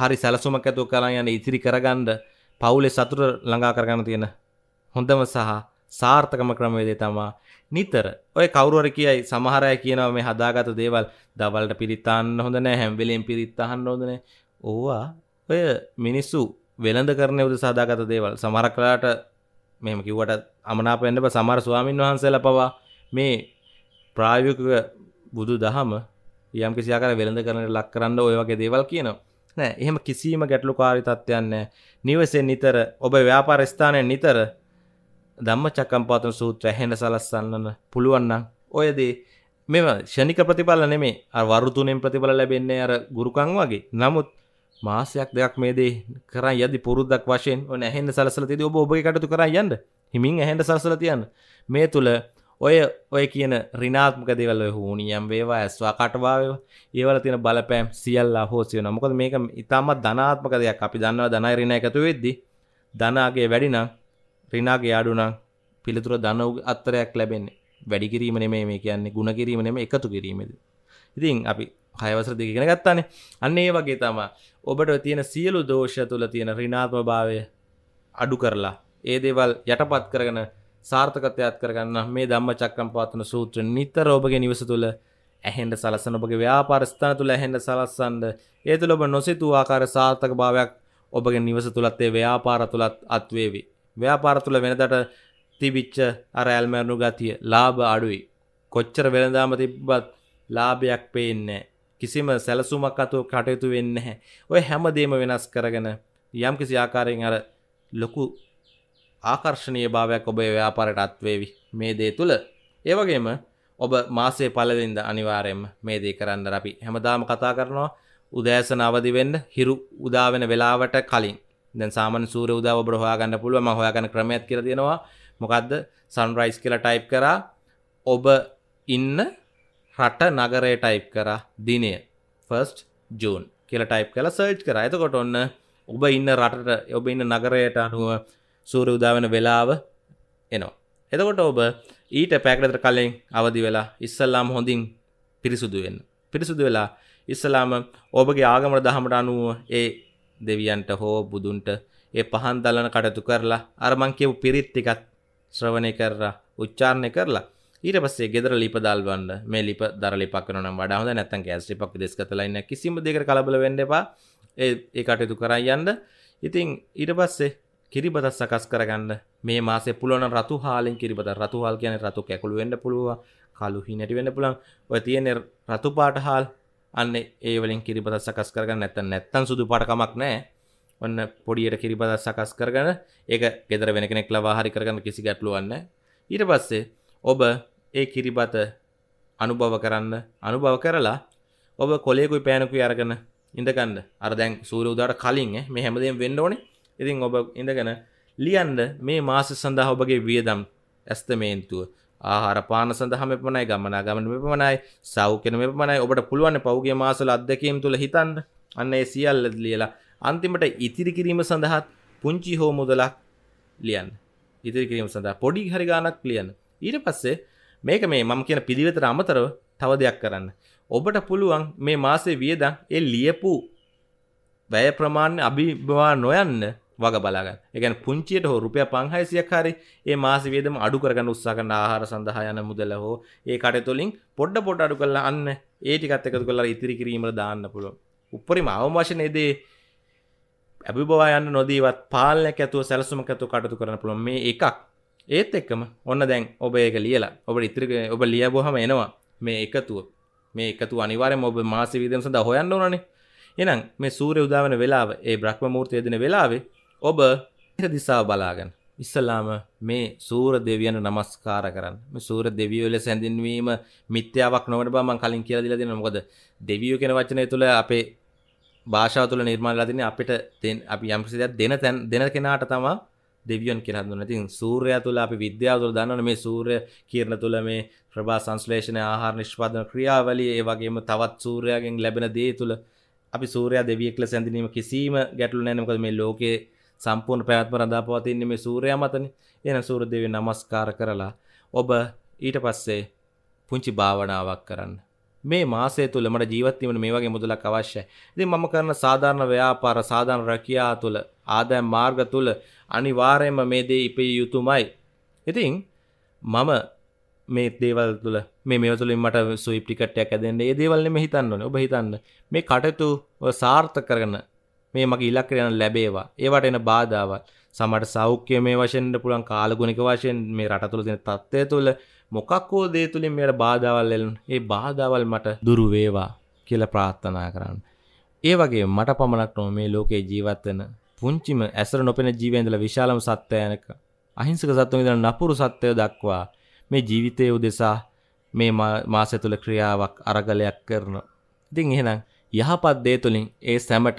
හරි සැලසුමක් ඇතු කරන්න යන ඉතිරි කරගන්ඩ පවුලේ සතුර ළඟා කරගන්න තියෙන හොඳම සහ සාර්ථකම ක්‍රමවේදේ තමා නිතර ඔය කවුරුවර කියයි සමහර අය කියනවා මේ හදාගත දේවල් දවල්ට පිරිත් අහන්න හොඳ නැහැ හැම වෙලෙම පිරිත් අහන්න හොඳ නැහැ. ඕවා ඔය මිනිස්සු වෙළඳ කරන උදෙසා හදාගත දේවල් සමහර කලාට මෙහෙම කිව්වට අමනාප වෙන්න බෑ සමහර ස්වාමින් වහන්සේලා පවා මේ ප්‍රායෝගික බුදු දහම යම් කිසි ආකාරයක වෙළඳ කරන ලක් කරන්න ඔය වගේ දේවල් කියනවා. නෑ එහෙම කිසිීම ගැටලු කාරි තත්වයන්න නිවසෙන් නිතර ඔබ ව්‍යාපාර ස්ථානයෙන් නිතර දම්ම චකම්පාතන සූත්‍ර හැඳ සලස්සන්නන පුළුවන්නම් ඔයදේ මෙම ෂණික ප්‍රතිඵල නෙමේ වරුතුනෙන් ප්‍රතිඵල ලැබෙන්නේ අර ගුරුකං වගේ නමුත් මාසයක් දෙයක් මේදේ කර යදි පුරුද්දක් වශයෙන් ඔන ඇහෙන්ද සලසල තිද ඔබ ඔබගේ කටතු කර යන්න හිමින් ඇහෙන්ට සලසල තියන්න මේ තුළ ඔය ඔය කියන රිනාත්මක දෙවල්ල හූනියම් වේවා ඇස්වා කටවාාව ඒවල තින බලපෑම් සියල්ලා හෝසිය නොමොකද මේක ඉතාමත් ධනාත්මක දෙයක් අපි දන්නව දනයි රිණ එකතු වෙද්දි ධනාගේ වැඩිනම් රිනාගේ අඩුනම් පිළිතුර දනව අත්තරයක් ලැබෙන්නේ වැඩිකිරීම නෙමේ මේ කියන්නේ ගුණ කිරීම නෙම එකතු කිරීමද ඉතින් අපි හයවසර දෙගෙන ගත්තානේ අන්න ඒ වගේ තමා ඔබට තියෙන සියලු දෝෂ තුළ තියෙන රිනාත්ම භාවය අඩු කරලා ඒ දේවල් යටපත් කරගෙන සාර්ථකතයත් කරගන්න මේ ධම්ම චක්‍රම් පාතන සූත්‍ර නිතර ඔබගේ නිවස තුළ ඇහෙන්ට සලසන ඔබගේ ව්‍යාපාරස්ථාන තුළ ඇහෙන්ට සලස්සන්ඩ ඒ තුළ ඔබ නොසිතු ආකාර සාර්ථක භාවයක් ඔබගේ නිවස තුළත්තේ ව්‍යාපාර තුළත් අත්වේවි. ව්‍යාපාර තුළ වෙනදට තිබිච්ච අර ඇල්මැරණු ගතිය ලාභ අඩුයි. කොච්චර වෙළඳාම තිබ්බත් ලාභයක් පේන්නේ. කිසිම සැලසුමක් අතු කටයුතු වෙන්නේ නැහැ. ඔය හැමදේම වෙනස් කරගෙන යම් කිසි ආකාරයෙන් අර ලොකු ආකර්ශණය භාවයක් ඔබේ ව්‍යාපාරයට අත්වේවි මේ දේ තුළ ඒවගේම ඔබ මාසේ පලදින්ද අනිවාරයෙන් මේ දේ කරන්න අපි හැමදාම කතා කරනවා උදෑසන අවදිවෙන්න හිරු උදාවෙන වෙලාවට කලින් දැන් සාමන සූර උදාව බ්‍රහයාගන්න පුළුව මහොයාගන ක්‍රමයක් කර තියෙනවා මොකක්ද සන්රයිස් කියලා ටයිප් කරා ඔබ ඉන්න රට නගරය ටයිප් කරා දිනය ෆර්ස්ට් ජූන් කියලා ටයිප් කලා සර්ච් කර එතකොට ඔන්න ඔබ ඉන්න රටට ඔබ ඉන්න නගරයට අනුව සූර උදාවන වෙලාව එනවා. එතකොට ඔබ ඊට පැකරතර කලෙන් අවදි වෙලා ඉස්සල්ලාම හොඳින් පිරිසුදු වෙන්න. පිරිසුදු වෙලා ඉස්සලාම ඔබගේ ආගමට දහමට අනුව ඒ දෙවියන්ට හෝ බුදුන්ට ඒ පහන් දලන කටයුතු කරලා අර මං කියපු පිරිත් ටිකත් ශ්‍රවණය කරලා උච්චාරණය කරලා ඊට පස්සේ ගෙදර ලිප දාල්වන්න මේ ලිප දර ලිපක් කරනවා නම් වඩා හොඳ නැත්නම් ගෑස් ලිපක් දෙස් කතලා ඉන්න කිසිම දෙයකට කලබල වෙන්න එපා ඒ ඒ කටයුතු කරන් යන්න ඉතින් ඊට පස්සේ කිරිබදක් සකස් කරගන්න මේ මාසේ පුළුවන් රතු හාලෙන් කිරිබද රතු හාල් කියන්නේ රතු කැකුළු වෙන්න පුළුවන් කළු හිණටි වෙන්න පුළුවන් ඔය තියෙන රතු පාට හාල් අන්න ඒ වලින් කිරිබදක් සකස් කරගන්න නැත්නම් නැත්නම් සුදු පාට කමක් නැහැ ඔන්න පොඩියට කිරිබදක් සකස් කරගෙන ඒක ගෙදර වෙන කෙනෙක් ලවා හරි කරගන්න කිසි ගැටලුවක් නැහැ ඊට පස්සේ ඔබ ඒ කිරිබත අනුභව කරන්න අනුභව කරලා ඔබ කොලේකුයි පෑනකුයි අරගෙන ඉඳගන්න අර දැන් සූර්ය උදාට කලින් මේ හැමදේම වෙන්න ඕනේ ඉතින් ඔබ ඉඳගෙන ලියන්ඩ මේ මාස සඳහා ඔබගේ වියදම් ඇස්තමේන්තුව ආහරපාන සඳහම පනයි ගමන ගමන මෙපමනයි සෞකන මෙපමනයි ඔබට පුළුවන් පවගේ මාසල අදකීම් තුළ හිතන්ඩ අන්න ඒ සියල්ල ලියලා අන්තිමට ඉතිරි කිරීම සඳහත් පුංචි හෝ මුදලක් ලියන් ඉතිරි කිරීම සඳහා පොඩි හරිගානක් ලියන්න ඊට පස්සේ මේක මේ මම කියන පිළිවෙතර අමතරව තව දෙයක් කරන්න ඔබට පුළුවන් මේ මාසේ වියදන් ඒ ලියපු වැය ප්‍රමාණ අභිබවා නොයන්න වග බලාගන්න එකන් පුංචියට හෝ රුපය පංහයිසියක් හරි ඒ මාස වේදම අඩු කරගන්න උත්සාකන්න ආහාර සඳහා යන මුදල හෝ ඒ කට තුොලින් පොඩ්ඩ පොට අඩු කරලා අන්න ඒටිකත් එකතු කලා ඉතිරි කිරීම දාන්න පුළුව උපරිම අවමාශන එදේ ඇබිබවායන්න නොදීවත් පාලනයක් ඇතුව සැලසුම ඇතු කටතු කරන පුළොන් මේ එකක් ඒත් එක්කම ඔන්න දැන් ඔබ ඒක ලියලා ඔබ ඉතිරික ඔබ ලියබොහම එනවා මේ එකතුව මේ එකතු අනිවාරෙන් ඔබ මාස විදම සඳ හොයන්න ඕනනේ එනම් මේ සූරය උදාවන වෙලාව ඒ බ්‍රහ්ම මූර්තිය දෙන වෙලාවේ ඔබ දිසා බලාගන්න ඉස්සල්ලාම මේ සූර දෙවියන නමස්කාර කරන්න සූර දෙවියවල සැඳින්වීම මිත්‍යාවක් නොවට බමන් කලින් කියලා දිලා දෙන මොකද දෙවියෝ කෙන වචනය තුළ අපේ භාෂාව තුළ නිර්මාණලා දෙන අපිට තෙන් අපි යම්කිසි දෙයක් දෙන තැන් දෙන කෙනාට තමා දෙවියන් කියලා හඳුන්වන. ඉතින් සූර්යයා තුළ අපි විද්‍යාව තුළ දන්නවනේ මේ සූර්ය කිරණ තුළ මේ ප්‍රභා සංශ්ලේෂණ ආහාර නිෂ්පාදන ක්‍රියාවලිය ඒ වගේම තවත් සූර්යයාගෙන් ලැබෙන දේ තුළ අපි සූර්යයා දෙවියෙක් ලෙස සැඳිනීම කිසිම ගැටලු නැහැ මොකද මේ ලෝකයේ සම්පූර්ණ පැවැත්ම රඳා පවතින්නේ මේ සූර්යයා මතනේ. එහෙනම් සූර්ය දෙවියන් නමස්කාර කරලා ඔබ ඊට පස්සේ පුංචි භාවනාවක් කරන්න. මේ මාසය තුළ මට ජීවත් වීමට මේ වගේ මුදලක් අවශ්‍යයි. ඉතින් මම කරන සාධාරණ ව්‍යාපාර, සාධාරණ රැකියාව තුළ, ආදායම් මාර්ග තුළ අනිවාර්යයෙන්ම මේ දේ ඉපිය යුතුමයි. ඉතින් මම මේ දේවල් තුළ මේ මේ තුළින් මට සුයි ටිකට්ටයක් ඇදෙන්න ඒ දේවල් නෙමෙයි හිතන්න ඕනේ. ඔබ හිතන්න මේ කටයුතු සාර්ථක කරගෙන මේ මගේ ඉලක්කයට යන ලැබේවා. ඒවට එන බාධාවල් සමහරට සෞඛ්‍ය මේ වශයෙන් ඉන්න පුළුවන් කාලගුණික වශයෙන් මේ රට තුළ තියෙන තත්ත්වය තුළ මොකක් හෝ දේ තුලින් මෙයට බාධාවල් එළන. ඒ බාධාවල් මට දුරු වේවා කියලා ප්‍රාර්ථනා කරන්න. ඒ වගේ මට පමණක් නොව මේ ලෝකේ ජීවත් වෙන පුංචිම ඇසර නොපෙන ජීවය ඉඳලා විශාලම සත්ත්වයනක අහිංසක සත්ත්වයන් ඉඳලා නපුරු සත්ත්වය දක්වා මේ ජීවිතයේ උදෙසා මේ මාසය තුළ ක්‍රියාවක් අරගලයක් කරන. ඉතින් එහෙනම් යහපත් දේ තුළින් ඒ සැමට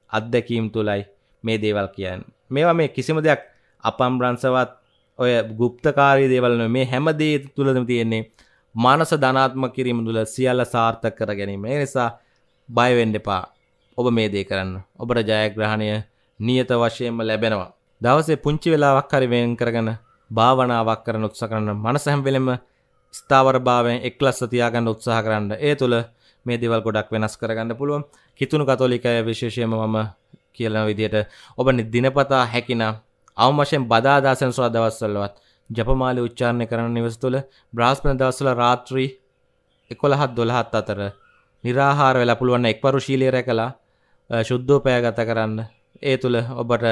අත්දැකීම් තුළයි මේ දේවල් කියන්න මේවා මේ කිසිම දෙයක් අපම් බ්‍රන්සවත් ඔය ගුප්තකාරී දේවල්න මේ හැමදේ තුළදම තියෙන්නේ මානස ධනාත්ම කිරීම තුළ සියල්ල සාර්ථක කර ගැනීම නිසා බයවෙන්ඩ එපා ඔබ මේ දේ කරන්න ඔබට ජයග්‍රහණය නියත වශයෙන්ම ලැබෙනවා දවසේ පුංචි වෙලාවක් හරිවෙන් කරගන භාවනාවක් කරන උත්ස කරන්න මනසැම්වෙලෙම ස්ථාවර භාවයෙන් එක් ලස්ස තියාගන්න උත්සාහ කරන්න ඒ තුළ මේ දෙවල් ගොඩක් වෙනස් කරගන්න පුළුවන් කිතුුණු කතෝලිකය විශේෂයම මම කියන විදියට ඔබ දිනපතා හැකින අවමශයෙන් බදාදාසන සොල දවස්සල්ලවත් ජපමාලි උච්චාරණය කරන නිවස් තුළ බ්‍රාස්පන දවස්සල රාත්‍රී එකොළහත් දොළහත් අතර නිරාහාර වෙලා පුළුවන්න එක් පරු ශීලේරය කලා ශුද්ධෝපය ගත කරන්න ඒ තුළ ඔබට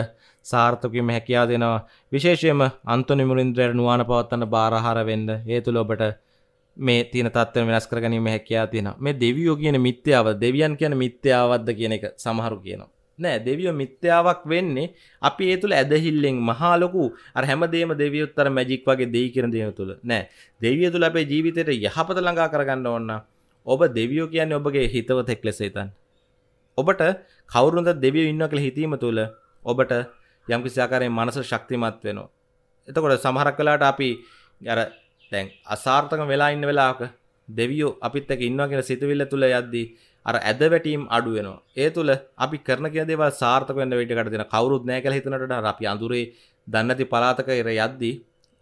සාර්ථකම හැකයා දෙනවා විශේෂයම අන්තනිමුරින්ද්‍රයට නුවාන පවත්තන්න බාරහාර වෙන්ඩ ඒ තුළ ඔබට මේ තින තත්ව වෙනස් කරගනීම හැකයා තියෙන මේ දෙවියෝ කියන මිත්‍යාව දෙවියන් කියන මිත්‍යාවද්ද කියන එක සමහරු කියනවා නෑ දෙවියෝ මිත්‍යාවක් වෙන්නේ අපි ඒ තුළ ඇදහිල්ලෙන් මහාලොකු අර හැමදේම දෙවියොත්තර මැජික් වගේ දෙයි කරන දේව තුළ නෑ දෙවිය තුළ අපේ ජීවිතයට යහපත ළඟා කරගන්න ඕන්න ඔබ දෙවියෝ කියන්නේ ඔබගේ හිතවතෙක් ලෙස හිතන්. ඔබට කවුරුන්ද දෙවියෝ ඉන්නවා කියලා හිතීම තුළ ඔබට යම්කිසි ආකාරයෙන් මනස ශක්තිමත් වෙනවා. එතකොට සමහරක් වෙලාවට අපි අර දැන් අසාර්ථක වෙලා ඉන්න වෙලාවක දෙවියෝ අපිත් එක්ක ඉන්නවා කියන සිතුවිල්ල තුල යද්දී අර ඇද වැටීම් අඩු වෙනවා. ඒ තුල අපි කරන කියන දේවල් සාර්ථක වෙන්න වෙඩකට දෙන කවුරුත් නැහැ කියලා හිතනට වඩා අපි අඳුරේ දන්නේ නැති පළාතක ඉර යද්දී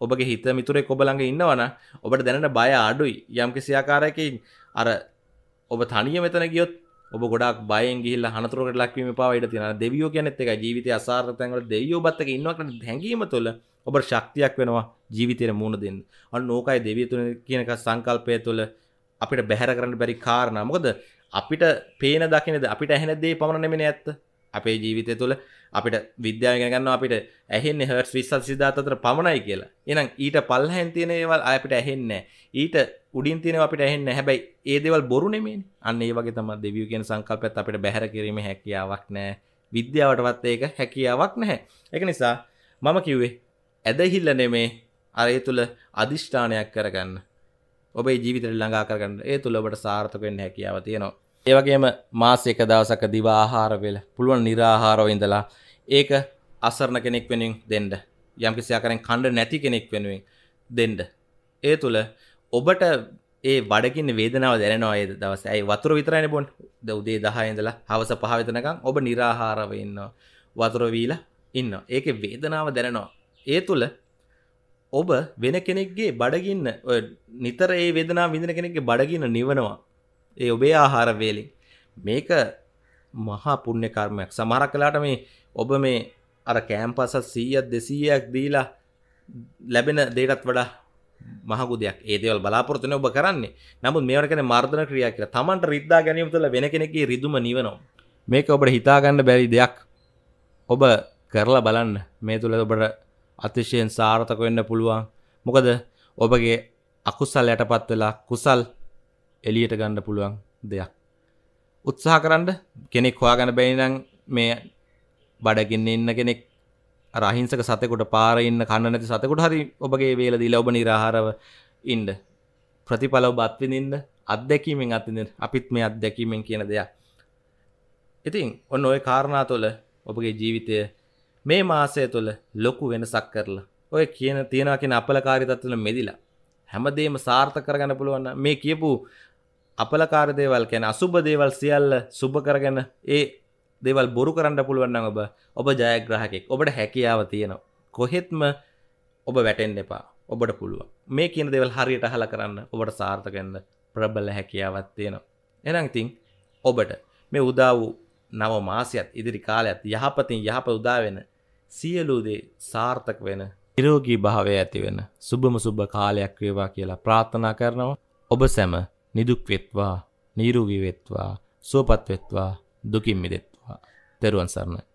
ඔබගේ හිත මිතුරෙක් ඔබ ළඟ ඉන්නවනම් ඔබට දැනෙන බය අඩුයි. යම් කිසි ආකාරයකින් අර ඔබ තනිය මෙතන ගියොත් ඔබ ගොඩක් බයෙන් ගිහිල්ල හනතුරකට ලක්වීම පවයිට තියෙන දෙවියෝ කියනෙත් එක ජීවිතය අසාර්ථයන්ට දෙවියෝ බත්තක ඉන්නකට හැඟීම තුළ ඔබ ශක්තියක් වෙනවා ජීවිතයට මුණ දෙන්න අන්න ඕකයි දෙවියතුන කියනක සංකල්පය තුළ අපිට බැහැර කරන්න බැරි කාරණ මොකද අපිට පේන දකිනද අපිට ඇහෙනදේ පමණනෙමෙන ඇත්ත අපේ ජීවිතය තුළ අපිට විද්‍යාවගෙනගන්න අපිට ඇහෙන් හට විස්සල් සිධාතතර පමණයි කියලා එනම් ඊට පල්හැන් තියෙනවල් අපිට ඇහෙන්නේ ඊට උඩින් තියෙන අපිට ඇහෙන්න හැබැයි ඒ දෙවල් බොරු නෙමේ අන්න ඒ වගේ තම දෙවිය කියෙන සංකල්පත් අපිට බැහර කිරීම හැකියාවක් නෑ විද්‍යාවටවත් ඒක හැකියාවක් නැහැ එක නිසා මම කිව්වේ ඇදහිල්ල නෙමේ අරය තුළ අධිෂ්ඨානයක් කරගන්න ඔබේ ජීවිතර ළඟා කරගන්න ඒ තුළ ඔබට සාර්ථකෙන් හැකියාව තියෙනවා ඒවගේම මාස එක දවසක දිවාහාරවෙල පුළුවන් නිරාහාරව ඉඳලා ඒක අසරණ කෙනෙක් වෙනින් දෙන්ඩ යම්කිසියා කරෙන් කණ්ඩ නැති කෙනෙක් වෙනුවෙන් දෙන්ඩ ඒ තුළ ඔබට ඒ බඩකින්න වේදනාව දැනවා ඒ දවස ඇයි වතුර විතරන බොන්් ද උදේ දහයඳලා හවස පහවිතනකම් ඔබ නිරාහාරව ඉන්නවා වතුරවීල ඉන්න ඒක වේදනාව දැනනවා ඒ තුළ ඔබ වෙන කෙනෙක්ගේ බඩගින්න නිතර ඒ වේදනා විඳන කෙනෙක්ගේ බඩගින්න නිවනවා ඒ ඔබේ ආහාරවේලින් මේක මහා පුුණ්‍ය කර්මයක් සමහර කලාට මේ ඔබ මේ අර කෑම්පසත් සීයත් දෙසීයක් දීලා ලැබෙන දේටත් වඩා මහගුදයක් ඒදවල් බලාපොරත්තුන ඔබ කරන්නේ නමුත් මේවකන මර්ධන ක්‍රියා කියලා තමන්ට රිද්දා ගැනීම තුළ වෙන කෙනෙකි රිදුම නිවනවා මේක ඔබට හිතාගන්න බැරි දෙයක් ඔබ කරලා බලන්න මේ තුළ ඔබට අතිශයෙන් සාර්ථක වෙන්න පුළුවන් මොකද ඔබගේ අකුසල් යටපත් වෙලා කුසල් එලියට ගන්න පුළුවන් දෙයක් උත්සාහ කරන්න කෙනෙක් හොයාගන්න බැරි නම් මේ බඩගින්න ඉන්න කෙනෙක් රහිංසක සතෙකුට පාරඉන්න කන්න නැති සතකුට හරි ඔබගේ වේලදී ලබ නිරහාරව ඉන්ඩ ප්‍රතිඵලව බත්විඳින්ද අත්දැකීමෙන් අතිඳ අපිත් මේ අත්දැකීමෙන් කියන දෙයක් ඉතින් ඔන්න ඔය කාරණා තුළ ඔබගේ ජීවිතය මේ මාසය තුළ ලොකු වෙනසක් කරලා ඔය කියන තියෙනවා කියෙන අපලකාරිතත්වල මෙදිලා හැමදේම සාර්ථ කරගන්න පුළුවන්න මේ කියපු අපලකාර දේවල් කැන අසුභ දේවල් සියල්ල සුභ කරගන්න ඒ දෙවල් බොරු කරන්න පුළුවන්න ඔබ ඔබ ජයග්‍රහකෙක් ඔබට හැකියාව තියෙනවා කොහෙත්ම ඔබ වැටෙන් එපා ඔබට පුළුව මේ කියන දෙවල් හරියට හල කරන්න ඔබට සාර්ථකන්න ප්‍රබල හැකියාවත් තියෙනවා එනංතින් ඔබට මේ උදා වූ නව මාසියත් ඉදිරි කාලයක්ත් යහපතින් යහප උදාවෙන සියලූදේ සාර්ථක වෙන නිරෝගී භාවය ඇතිවෙන සුබම සුබ කාලයක් වේවා කියලා ප්‍රාර්ථනා කරනවා ඔබ සැම නිදුක් වෙත්වා නීරුගී වෙත්වා සුවපත් වෙත්වා දුකින් මිදෙත්වා තෙරුවන් සරණයි